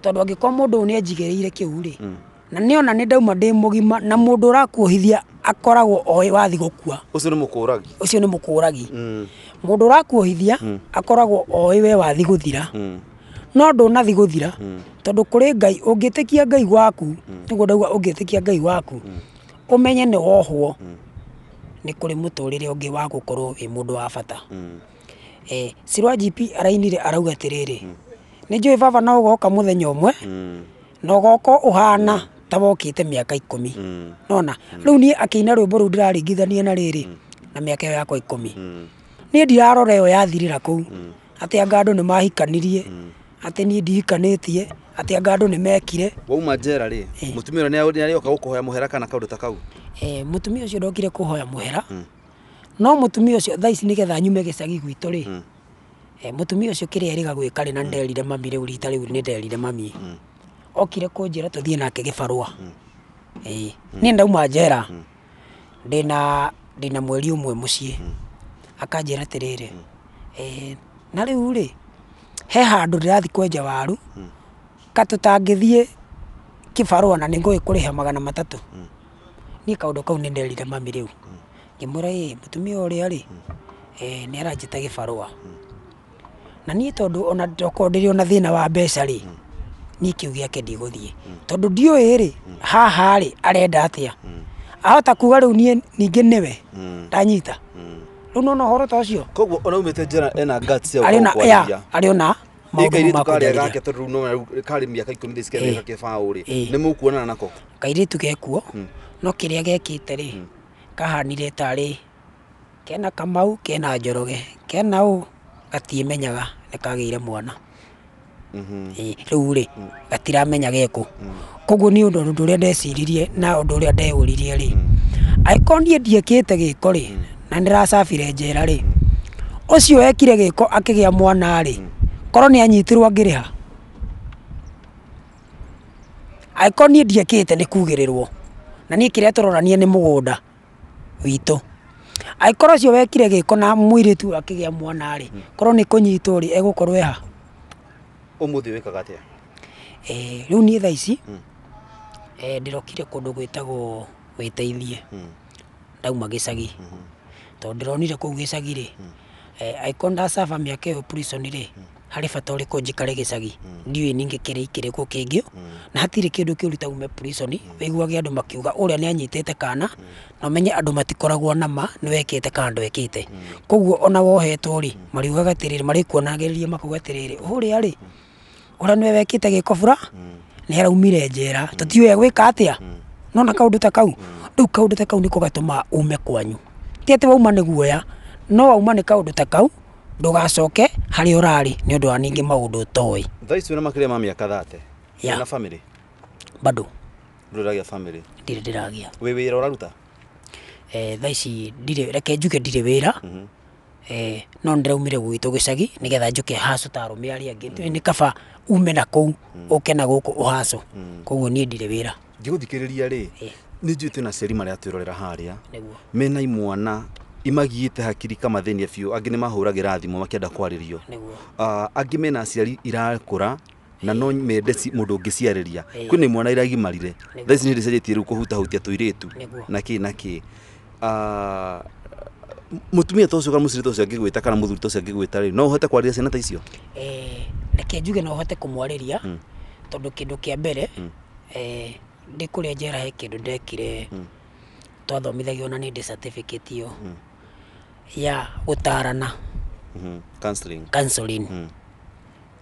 tondå angä korwo må ndå å yå nä enjigä kä u hmm. rä na nä ona nä ndauma ndä må gima na må ndå å rakuohithia akoragwo oä wathi gå kua å cio nä må kå ragi må ndå hmm. å rakuohithia hmm. akoragwo oä we wathi gå thira no ndå nathi gå thira tondå kå rä ngai å ngä tä kia ngai waku nä guo ndauga å ngä tä kia ngai waku å menye nä wohwo nä kå rä må tå rä re å ngä wa gå korwo wä må ndå wa bata cirwa eh, gp arainire arauga tä rä rä nä vava ä baba no å goka må thenya å mwe mm. na å goka å hana ta wokite miaka ikumi mm. nona mm. riu nie akiina rwimbo riu ndiraringithania na riri mm. na miaka iyo yakwa ikumi mm. nie ndirarora iyo yathirira kuu ati anga andu ni mahikanirie ati nie ndihikanitie ati anga andu ni mekire wauma njera ri mutumia uyo ni arioka gukuhoya muhera kana kaundu ta kau eh mutumia ucio ndokire kuhoya muhera no mutumia ucio thaici nigetha nyume gicagi gwitu ri Eh, mutumia ucio kiria eriga gwikari na hmm. nderire mami riu rita riu ni nderire mami hmm. okire kunjira tuthie nake gibarua ii hmm. eh, ni ndauma njera ndina ndina mweri umwe mucii akanjira atiriri eh, na riu ri he handu ndirathi kwenja waru katutangithie kibarua na ningui kuriha magana matatu ni kaundu kau ni nderire mami riu ngimwira ii mutumia uria ri ni aranjita gibarua na niä tondå ona ndoko ndä rä ona thä na wa mbeca rä hmm. niä kä u gä ake ndigå thiä tondå ndiå ä rä hmm. haha arenda atä a hmm. ahota kuga rä u ningä we ndanyita rä u nona å horo ta å cio koguo ona te njä ena arä ona tu mi kairä tu gekuo no kä rä a gekä te rä kahanire tarä kena kamau kena njoroge kena å gatiemenyaga nikagire mwana mm-hmm. rä u mm. gatiramenya gekũ mm. koguo ndå ũndũ rä a ndeciririe na ũndũ ũrĩa ndeũririe rĩ mm. angĩkorwo te gä ko rä na racabire njera rĩ ũcio ekire gä a mwana rä korwo nĩ anyitirwo angĩrĩha te nä kugä rä rwo na niĩ nä må gå nda witå aikorwo cio wekire giko na mwiritu akigia mwana ri hmm. korwo ni kunyitwo ri egukorwo eha umuthi wikaga atia eh riu ni tha ici eh hmm. ndirokire kundu gwitagwo gwiteithie hmm. ndauma gicagi tondu ndironire kuu gicagi ri aikorwo ndasava miaka iyo prison ri harä bata å rä kå njikarä gä cagi hmm. ndiå ningä kä rä ikä rä kå kä ngä hmm. na hatirä kä ndå kä å ruta ume hmm. wä iguage andå makiuga å rä a nä anyitä te kana na å menye andå matikoragwo nama nä wekä te kana ndå wekä te koguo ona wohetwo rä mariugaga atä rä rä marä kuonagä rä ria makauga atä rä rä å rä a rä å rä a nä wekä te gä kobura nä araumire njera tå tiå ya gwä ka atä a nona kaå ndå ta kau rä u kaå ndå ta kau nä kå gatå ma ume kwanyu ti atä wauma nä guoya no wauma nä kaå ndå ta kau ndugacoke hari urari ni undu wa ningi maundu utoi thaa ici wina makiria ma miaka thate na family bado ndiragia family ndire ndiragia we wira uraruta eh thaa ici ndire reke njuge ndire wira mhm. eh, no ndiraumire gwitu gicagi nigetha njuke hasu taru arume aria angi ni kaba ume na kuu mm. uke na guku uhaco mm. koguo nie ndire wira ngiguthikiriria ri eh. ni njuite na ciari maria atwirorera haria mena imwana imagiite hakiri kamathenia fio angi nĩ mahũragira thimũ makĩenda kwarĩrio ah, angĩ mena aciari irakura na no mende mundu ngiciarĩria kwĩna mwana iragimarire thaa ici nĩ ndĩcenjetie rĩu kũhutahutia tũirĩtu na ki na kĩ ah, mutumia ta ũcio kana mũciri ta ũcio kana muthuri ta ũcio ri rĩ no ũhote kwarĩria ciana ta icio reke njuge no hote kumwariria hmm. tondu kindu kia mbere ndĩ hmm. kũrĩa njera he kindu ndekire hmm. twathomithagio na certificate ndĩcatĩbĩkĩtio ya gũtarana mhm, counseling counseling mhm.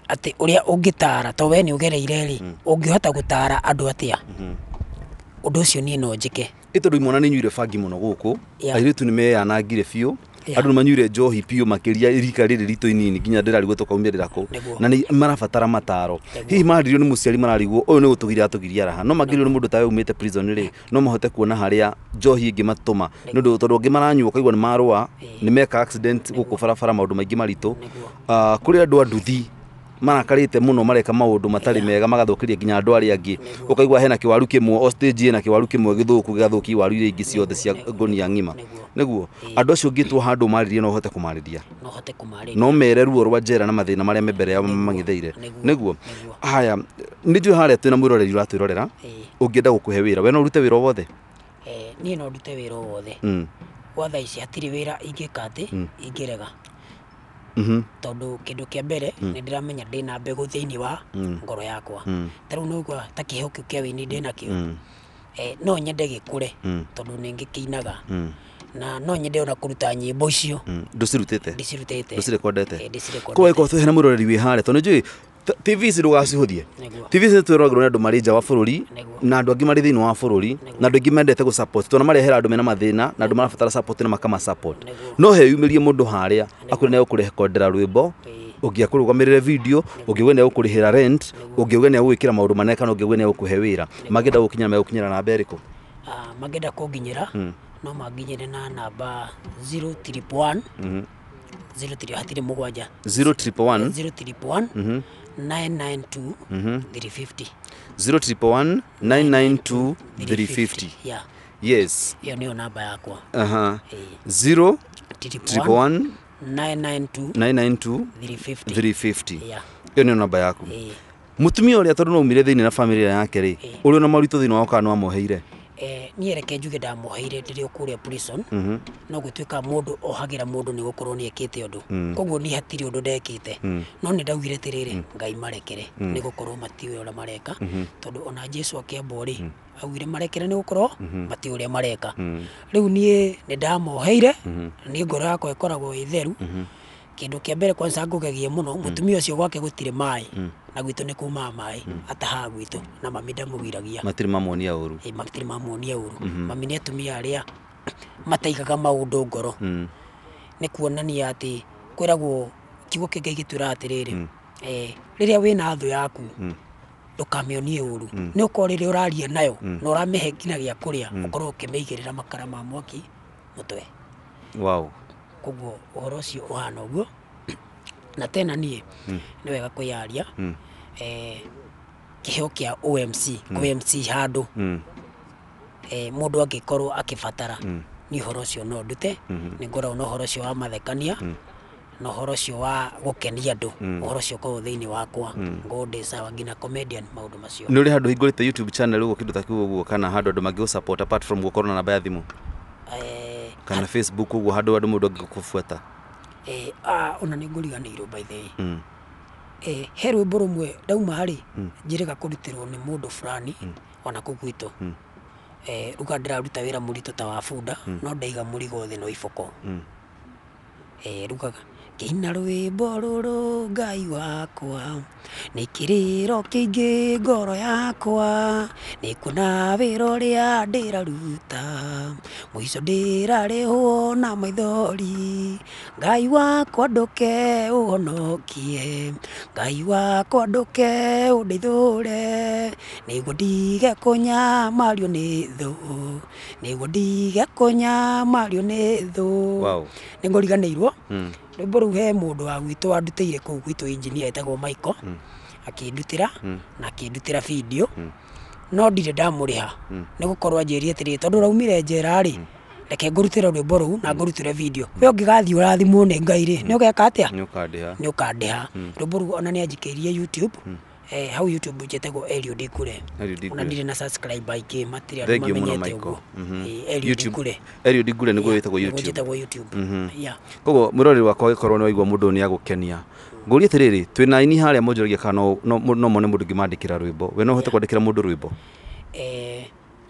atĩ ũrĩa ũngĩtara to we ni ugereire ri ungihota mhm. gutara andu atia undu ucio ni no njĩke ĩ tondũ imwana nĩ nyuire bangi mũno gũkũ airĩtu nĩ meyanangire biũ nä manyuire njohi makä ria rika rä ritu inini nginya ndirarigwo tukaumirira kuu na ni marabatara mataro hihi maririo må ciari mararigwo uyu ni gutugiria giria raha no mangirio ni mundu tawe umite prison ri no mahote kuona haria njohi ingimatuma ni ndå tondå angä maranyua kaigua ni marwa ni meka accident kå barabara ndå maingä maritå ah, kå rä andå anduthi marakarite muno mareka maundu matari mega magathukiria nginya andu aria angi ukaigua hena kiwaru kimwe ostage stage na kiwaru kimwe githuku gigathuki waru iria ingi ciothe cia ngonia ng'ima niguo andu acio ngitwo handu maririe no hote kumariria no mere ruo rwa njera na mathina maria me mbere yao mang'ithiire niguo haya nä njå harä twä na mwä roreri å ratwä rorera å ngä enda kå he wä ra we no å rute wä ra wothe niä no ndute wä ra wothe hmm. gwa tha ici hatirä wä ra hmm. rega Mhm. tondu kindu kia mbere mm. ni ndiramenya ndina mbegu thiini wa mm. ngoro yakwa mm. tarä u nogua ta kä heo kä u kä inä ndä nakä eh, no nyende gä kå re tondå nä ngä kä inaga na no nyende ona kuruta nyimbo icio ndå cirutete ndicirutete ndå cirä eh, kwendete kå waä korwo hena må roreri wä harä tondå njå TV ici ndũgacihũthie TV ici twĩragĩrwo nĩ andũ marĩ nja wa bũrũri na andũ angĩ marĩ thĩinĩ wa na andå angä mendete gũ support tondũ marehera andũ mena mathĩna na andũ marabatara support na makama support no he yumĩrie mũndũ harĩa akwĩra nĩ agũkũrehe kondera rwĩmbo ũngĩ akũrũgamĩrĩre video ũngĩ we nĩ agũkũrĩhĩra rent ũngĩ we nĩ agũgwĩkĩra maũndũ manene kana ũngĩ we nĩ agũkũhe wĩra mangĩenda gũkinyĩra megũkinyĩra namba ĩrĩkũ ah, mangĩenda kũnginyĩra hmm. no manginyĩre na namba 031 mhm. hatirĩ mũgwanja Yes. Hiyo ndio namba yakwa. Aha. Uh 011 992 350. Hiyo ndio namba yaku. Eh. Mutumia uria tondu umire thiini na family yake ri uri eh. na maritũ thiini wao kana wamoheire Eh, niereke reke njuge ndamuheire ndä rä å kå rä a mhm. no gwä tuä ka må ndå ohagä ra må ndå nä gå korwo nä ekä te å ndå mhm. koguo ni hatirä å ndå ndekä te mhm. no nä ndaugire tä rä rä ngai marekere nä gå korwo matiå å rä a mareka tondå ona jesu akäambwo rä augire marekere nä gå korwo matiå å rä a mareka rä u niä nä ndamoheire nä ngoro yakwa ä koragwo ä theru kindu kia mbere kwanza ngugegie muno mutumia hmm. ucio gwake gutire mai hmm. na gwitu ni kuma mai hmm. ataha gwitu na mami ndamugiragia matire mamonia uru e, matire mamonia uru mami ni atumia aria mataigaga maundu ngoro ni kuonania ati kwiragwo kiugo kingi gitwira atiriri eh riria wina thu yaku ndukamionie uru ni ukorire uraria nayo na uramihe nginya gya kuria ukorwo ukimiigirira makara ma mwaki mutwe wow koguo uhoro ucio uhana uguo na tena niä ni nä wega kwä yaria hmm. eh, kä heo kä a omc hmm. omc handå hmm. eh, må ndå angä korwo akä batara nä å horo å cio no ndute nä ngoragwo na å horo å cio wa mathekania mm na horo cio wa gukenia andu horo cio ko thiini wakwa ngode sawa ngina comedian maundu macio ni uri handu hingurite youtube channel uguo kindu ta kiu kana handu andu mangi support apart from gukorwo na namba ya thimu eh kana facebook ugu handu andu mundu angikubuata eh ah ona ni nguriganirwo by the mm. eh he rwimbo rumwe ndauma hari mm. njiriga kurutirwo ni mundu fulani mm. ona kugwitwo mm. eh ruga ndiraruta wira murito ta wa bunda mm. no ndaiga murigo thi no iboko mm. eh rugaga kĩina rwĩmbo rũrũ ngai wakwa ro kä ingä ngoro yakwa nĩ kuona må ico ndä rarä hwo na maithori ngai wakwa å honokie ngai wakwa re nä guo ndige nä thå nä guo ndige kũnyamario nĩ nä wow. nĩ ngũriganĩirwo mm rwimbo rä u he må ndå wa gwitå andutä ire kå u gwitå injinia etagwo maiko hmm. akä ndutä ra hmm. na akä ndutä ra bindio hmm. no ndirä ndamå rä ha nä gå korwo anjä atä rä tondå raumire njera-rä reke ngå ra rwimbo rä na ngå rutä re video we å ngä gathiä å rathimå ne ngai rä nä å geka atä a nä å kandä ha mbo rä u ona nä anjikä irie youtube eh, hau youtube njetagwo elio dikure una ndirĩ na subscribe by game material aingĩ matirĩ andũ mamenyete ũguo mm-hmm. eh, Eliud Ikure Eliud Ikure nĩguo go YouTube nĩguo YouTube mhm ya koguo mwĩroreri wakwa ũgĩkorwo nĩ waigua mũndũ nĩ agũkenia ngũria atĩrĩrĩ twĩna aini harĩa mũnjoragia kana no mone mũndũ ngĩmandĩkĩra rwĩmbo we no hote ũhote kwandĩkĩra mũndũ eh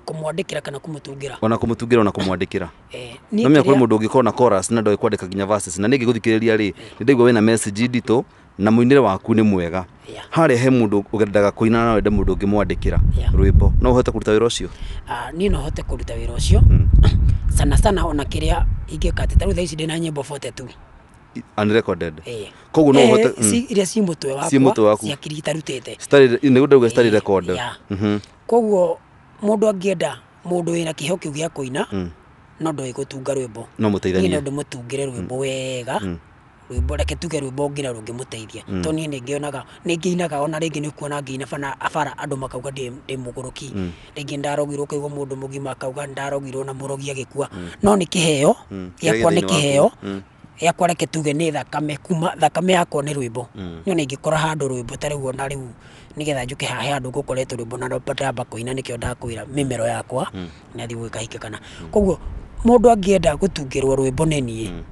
kumwandĩkĩra kana kumutungira ona kumutungira ona kumwandĩkĩra eh, no menya kũrĩ mũndũ ũngĩkorwo na chorus na ndo kwandĩka ginya verses na ningi nĩngĩgũthikĩrĩria rĩ nĩndaigua wĩna message nditũ na muinire waku nä mwega yeah. harä he må ndå å gendaga kå ina na wende må ndå å ngä mwandä kä ra yeah. mbo no å hote kå ruta wä ra å cio ah, niä no hote kå ruta wä ra å cio hmm. *coughs* sana sana ona kä rä a ingä ka tä tarä u thaici ndä na nyämbo bote tu unrecorded eh. koguo no eh, hote hmm. iria ci må twe wakwa ci må twe waku ciakirigitarutete nä gå ndauga citarä eh, record mm-hmm. koguo må ndå angĩenda må ndå wä na kä heo kä u gä a kå ina hmm. no ndå ä gå tunga rwä mbo no må teithanie no ndå må tungä re rwä mbo wega mm. rwimbo reke tuge rwimbo ngira rungimuteithia mm. to nie ningionaga ningiinaga ona ringi nikuona ngiina bana afara andu makauga ndi ndi muguruki mm. ringi ndarogirwo kaigwa mundu mugima akauga ndarogirwo na murogia gikua mm. no ni kiheo yakwa ni kiheo yakwa reke tuge ni thakame kuma thakame yakwa ni rwimbo nyo ni ngikora handu rwimbo ta riu ona riu nigetha njuke hahe andu gukoretwo rwimbo na ndamba kuina nikio ndakwira mimero yakwa ni athi gwikahike kana koguo mundu angienda gutungirwo rwimbo ni nie mm.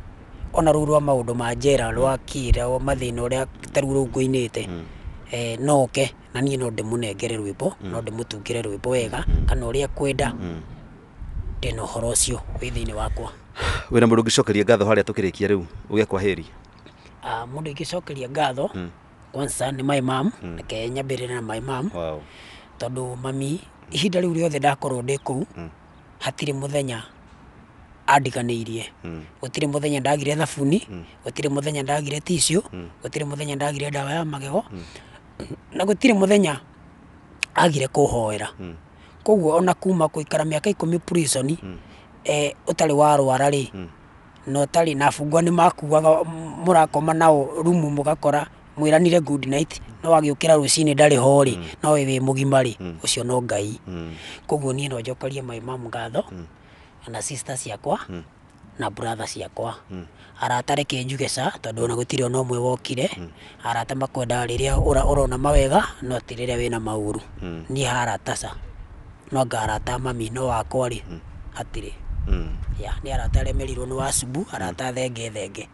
ona ruru u rwa maå ndå ma njera rwa kira mathä hmm. e, na å rä hmm. hmm. a tarä u noke ngå inä te na niä no ndä må nengere rwä mbo no ndä må tungä re rwä mbo wega kana å rä a kwenda ndä na å horo å cio wä thä inä wakwa wä na må ndå ngä cokeria ngatho harä a tå kä rä kia rä u å gä a må ndå ingä cokeria ngatho kwanza nä my mom na kenya rä na my mam tondu mami ihinda rä u rä othe ndakorwo ndä kå u hatirä må thenya andiganiirie hmm. gutire muthenya ndagire thabuni hmm. gutire muthenya ndagire ticio hmm. gutire muthenya ndagire dawa ya magego na gutire muthenya agire kuhoera koguo ona kuma kuikara miaka ikumi prison eh utari warwara ri no utari na fungwa ni makuaga murakoma nao rumu mugakora mwiranire good night no agiukira rucini ndari ho ri no wi mugimari ucio no ngai koguo nie no njokerie mai ma ngatho na sisters ciakwa mm. na brothers ciakwa mm. arata reke njuge sa tondå ona gå tirä ona å mwe wokire mm. arata makwenda rä rä a å rona mawega no atä rä rä a wä na maå hmm. niä harata ca no ngarata mami no wakwa rä hmm. atirä hmm. ya nä arata arä merirwo nä wacubu arata thenge thenge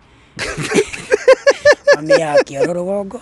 nä *laughs* yakä oro rå gongo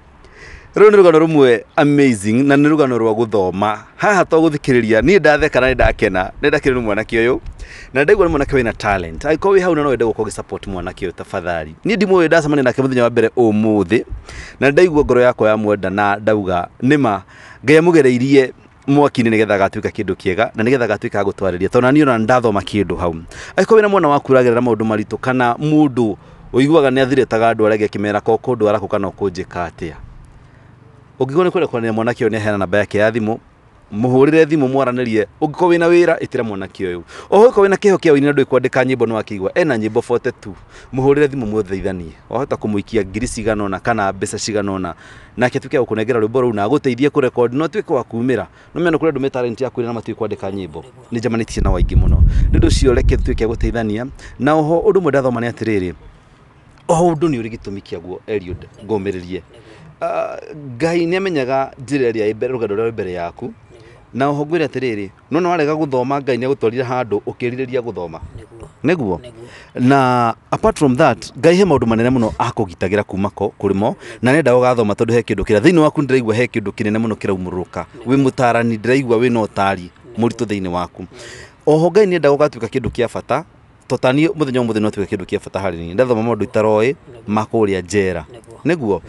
rä nä rå gano rå mwe na nä rå gano rwa gå thoma haha to gå thikä rä ria niä ndatheka na nä ndakena nä ndakä rä nä mwanake å yå na ndaigua nä mwanake wä na talent angäkorwo wä hau na no wende gå korwo gä mwanake å yå tabathari niä ndimå yå ndacemania nake må thenya wa mbere å må thä na ndaigua ngoro yakwa ya mwenda na ndauga nä ma ngai amå gereirie mwaki-inä nä getha agatuä ka kä ndå kiega na nä getha agatuä ka gå twarä ria tondå naniona nä ndathoma kä ndå hau angäkorwo na mwana waku ragä na maå ndå maritå kana må ndå å iguaga nä athiretaga andå aragia kä mera ko kå ndwara kå kana å kå njä ka atä a ungikorwo nä kwenda kwaranä mwanake å yå aheana namba yake ya thimå muhurire thimu mwaranirie ungiko wina wira itira mwanake uyu oho ko wina kiho kia wina ndu kwandika nyimbo no akigwa ena nyimbo 42 muhurire thimu mwetheithanie wahota kumuikia ngiri cigana ona kana mbeca cigana ona nake tuke gukunengera rwimbo ruu na aguteithie ku record no tuike wa kumira no mena kuria ndu me talent yaku na matu kwandika nyimbo ni jamanitie na waingi muno ni ndu cio reke tuike guteithania na oho undu mwe ndathoma ni atiriri oho undu ni uri gitumi kiaguo Eliud ngomererie ngai nä amenyaga njä ra ä rå gendo rä mbere yaku na oho ngwä re atä rä rä no nä warega gå thoma ngai nä agå twarire handå å kä rirä ria gå thoma nä guo na apart from that ngai he maå manene må no akå gitagä ra kuma kå rä mo na nenda å gathoma tondå he kä ndå kä ra waku ndä raigua he kä ndå kä nene må no kä raumå rå ka wä må tarani ndä raigua wä na å tari må ritå thä inä waku oho ngai nä enda gå gatuä ka kä ndå kä a bata totani må thenya å må thenya no atuä ka kä ndå kä a bata harä ni ndathoma maå ndå itaroä makå rä a njera nä guo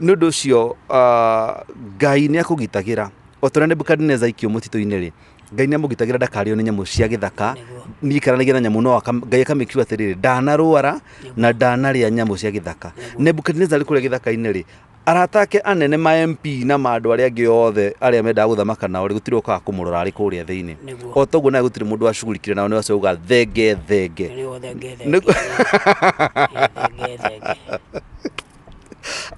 nä å ndå å cio ah, ngai nä akå gitagä ra o tå rä a nebukadineza ikio må titå-inä rä ngai nä amå gitagä ra ndakarä o nä nyamå cia gä thaka ndirikanagia na nyamå no ngai akamäkiu atä rä rä ndanarwara na ndanarä a nyamå cia gä thaka nebukadineza rä kå rä a gä thaka-inä rä arata anene ma mp na ma andå arä a angä othe arä a mendaga gå thamaka nao rä gå tirä okaga kå må rora arä kå rä a thä inä o toguo nawe gå tirä må ndå acugurikire nao nä acio uga thenge thenge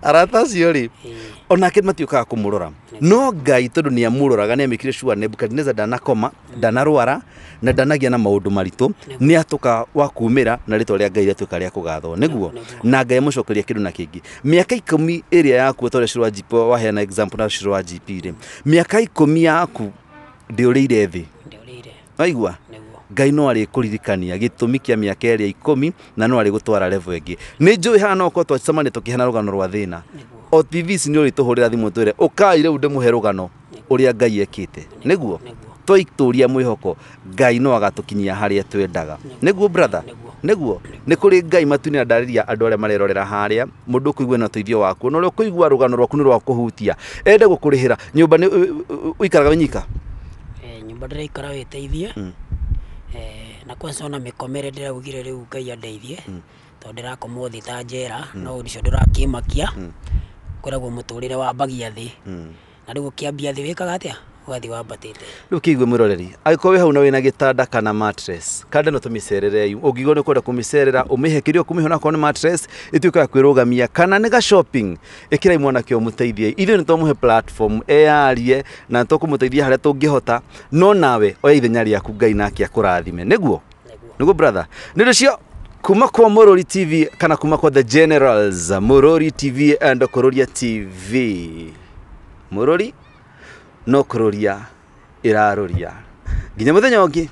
arata acio rä hmm. onake matiukaga rora hmm. no ngai tondu ni amuroraga ni amikire shua nebukadineza ndanakoma hmm. ndanarwara na ndanagia na maundu maritu ni atuka wa ra na ritwa ria ngai rituika gatho nä guo na ngai kä ndå na kingi miaka ikumi iria yaku toria rä a waheana example na shirwa gp aka ikå mi yaku rä ire thä aigua ngai no arä kå ririkania gä tå mi kä a mä aka ä rä a ikå na no arä gå twara revo ä ngä nä njå ä haha nokorwo twacemania tå kä hana rå gano rwa thä na o tv ici nä å rä tå hå rä ra thimå twä re å kai rä u ndä må he rå gano å rä a ngai ekä te nä guo twaitå ria mwä hoko ngai no agatå kinyia harä a twendaga nä guo bratha nä guo nä kå rä ngai matu nä andarä andå arä a marerorera harä a må å kå igua na teithio waku na å rä a kå igua rå gano rwaku nä rwa kå hutia ende gå kå rä hä ra nyå mba å ikaraga nyika eh, nyå mba ndä raikara wä teithie hmm. Eh, na kwanza ona mikomere ndira ugire riu ngai andeithie hmm. to ndirakoma thi ta njera hmm. no undicio ndurakimakia kwiragwo hmm. muturire bagia thi na riu kiambia thi wikaga atia wathi wambatite riu kiigue mwiroreri angikorwo wi hau na wina gitanda kana mattress kande no tumicerere yu ungiigwo ni kwenda kumicerera kirio kumihe na kona mattress ituike ya kwirugamia kana ni ga shopping ikira imwana kio muteithie ithe ni twamuhe platform eyarie na to tũkũmũteithia harĩa tũngĩhota no nawe oya ithenya rĩaku ngai na nake kurathime niguo niguo brother nĩ rũcio kuma kwa Morori TV kana kuma kwa The Generals Morori TV and Kororia TV Morori no kuroria iraroria nginya muthenya ungi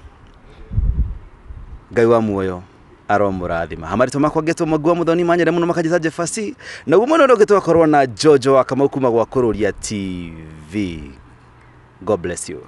ngai wa muoyo aromurathima hamarito makwa ngetwo magua muthoni manyere muno makajita jefasi naguo muno ndo ngetwo akorwo na jojo wa kamau kuma gwa kuroria tv god bless you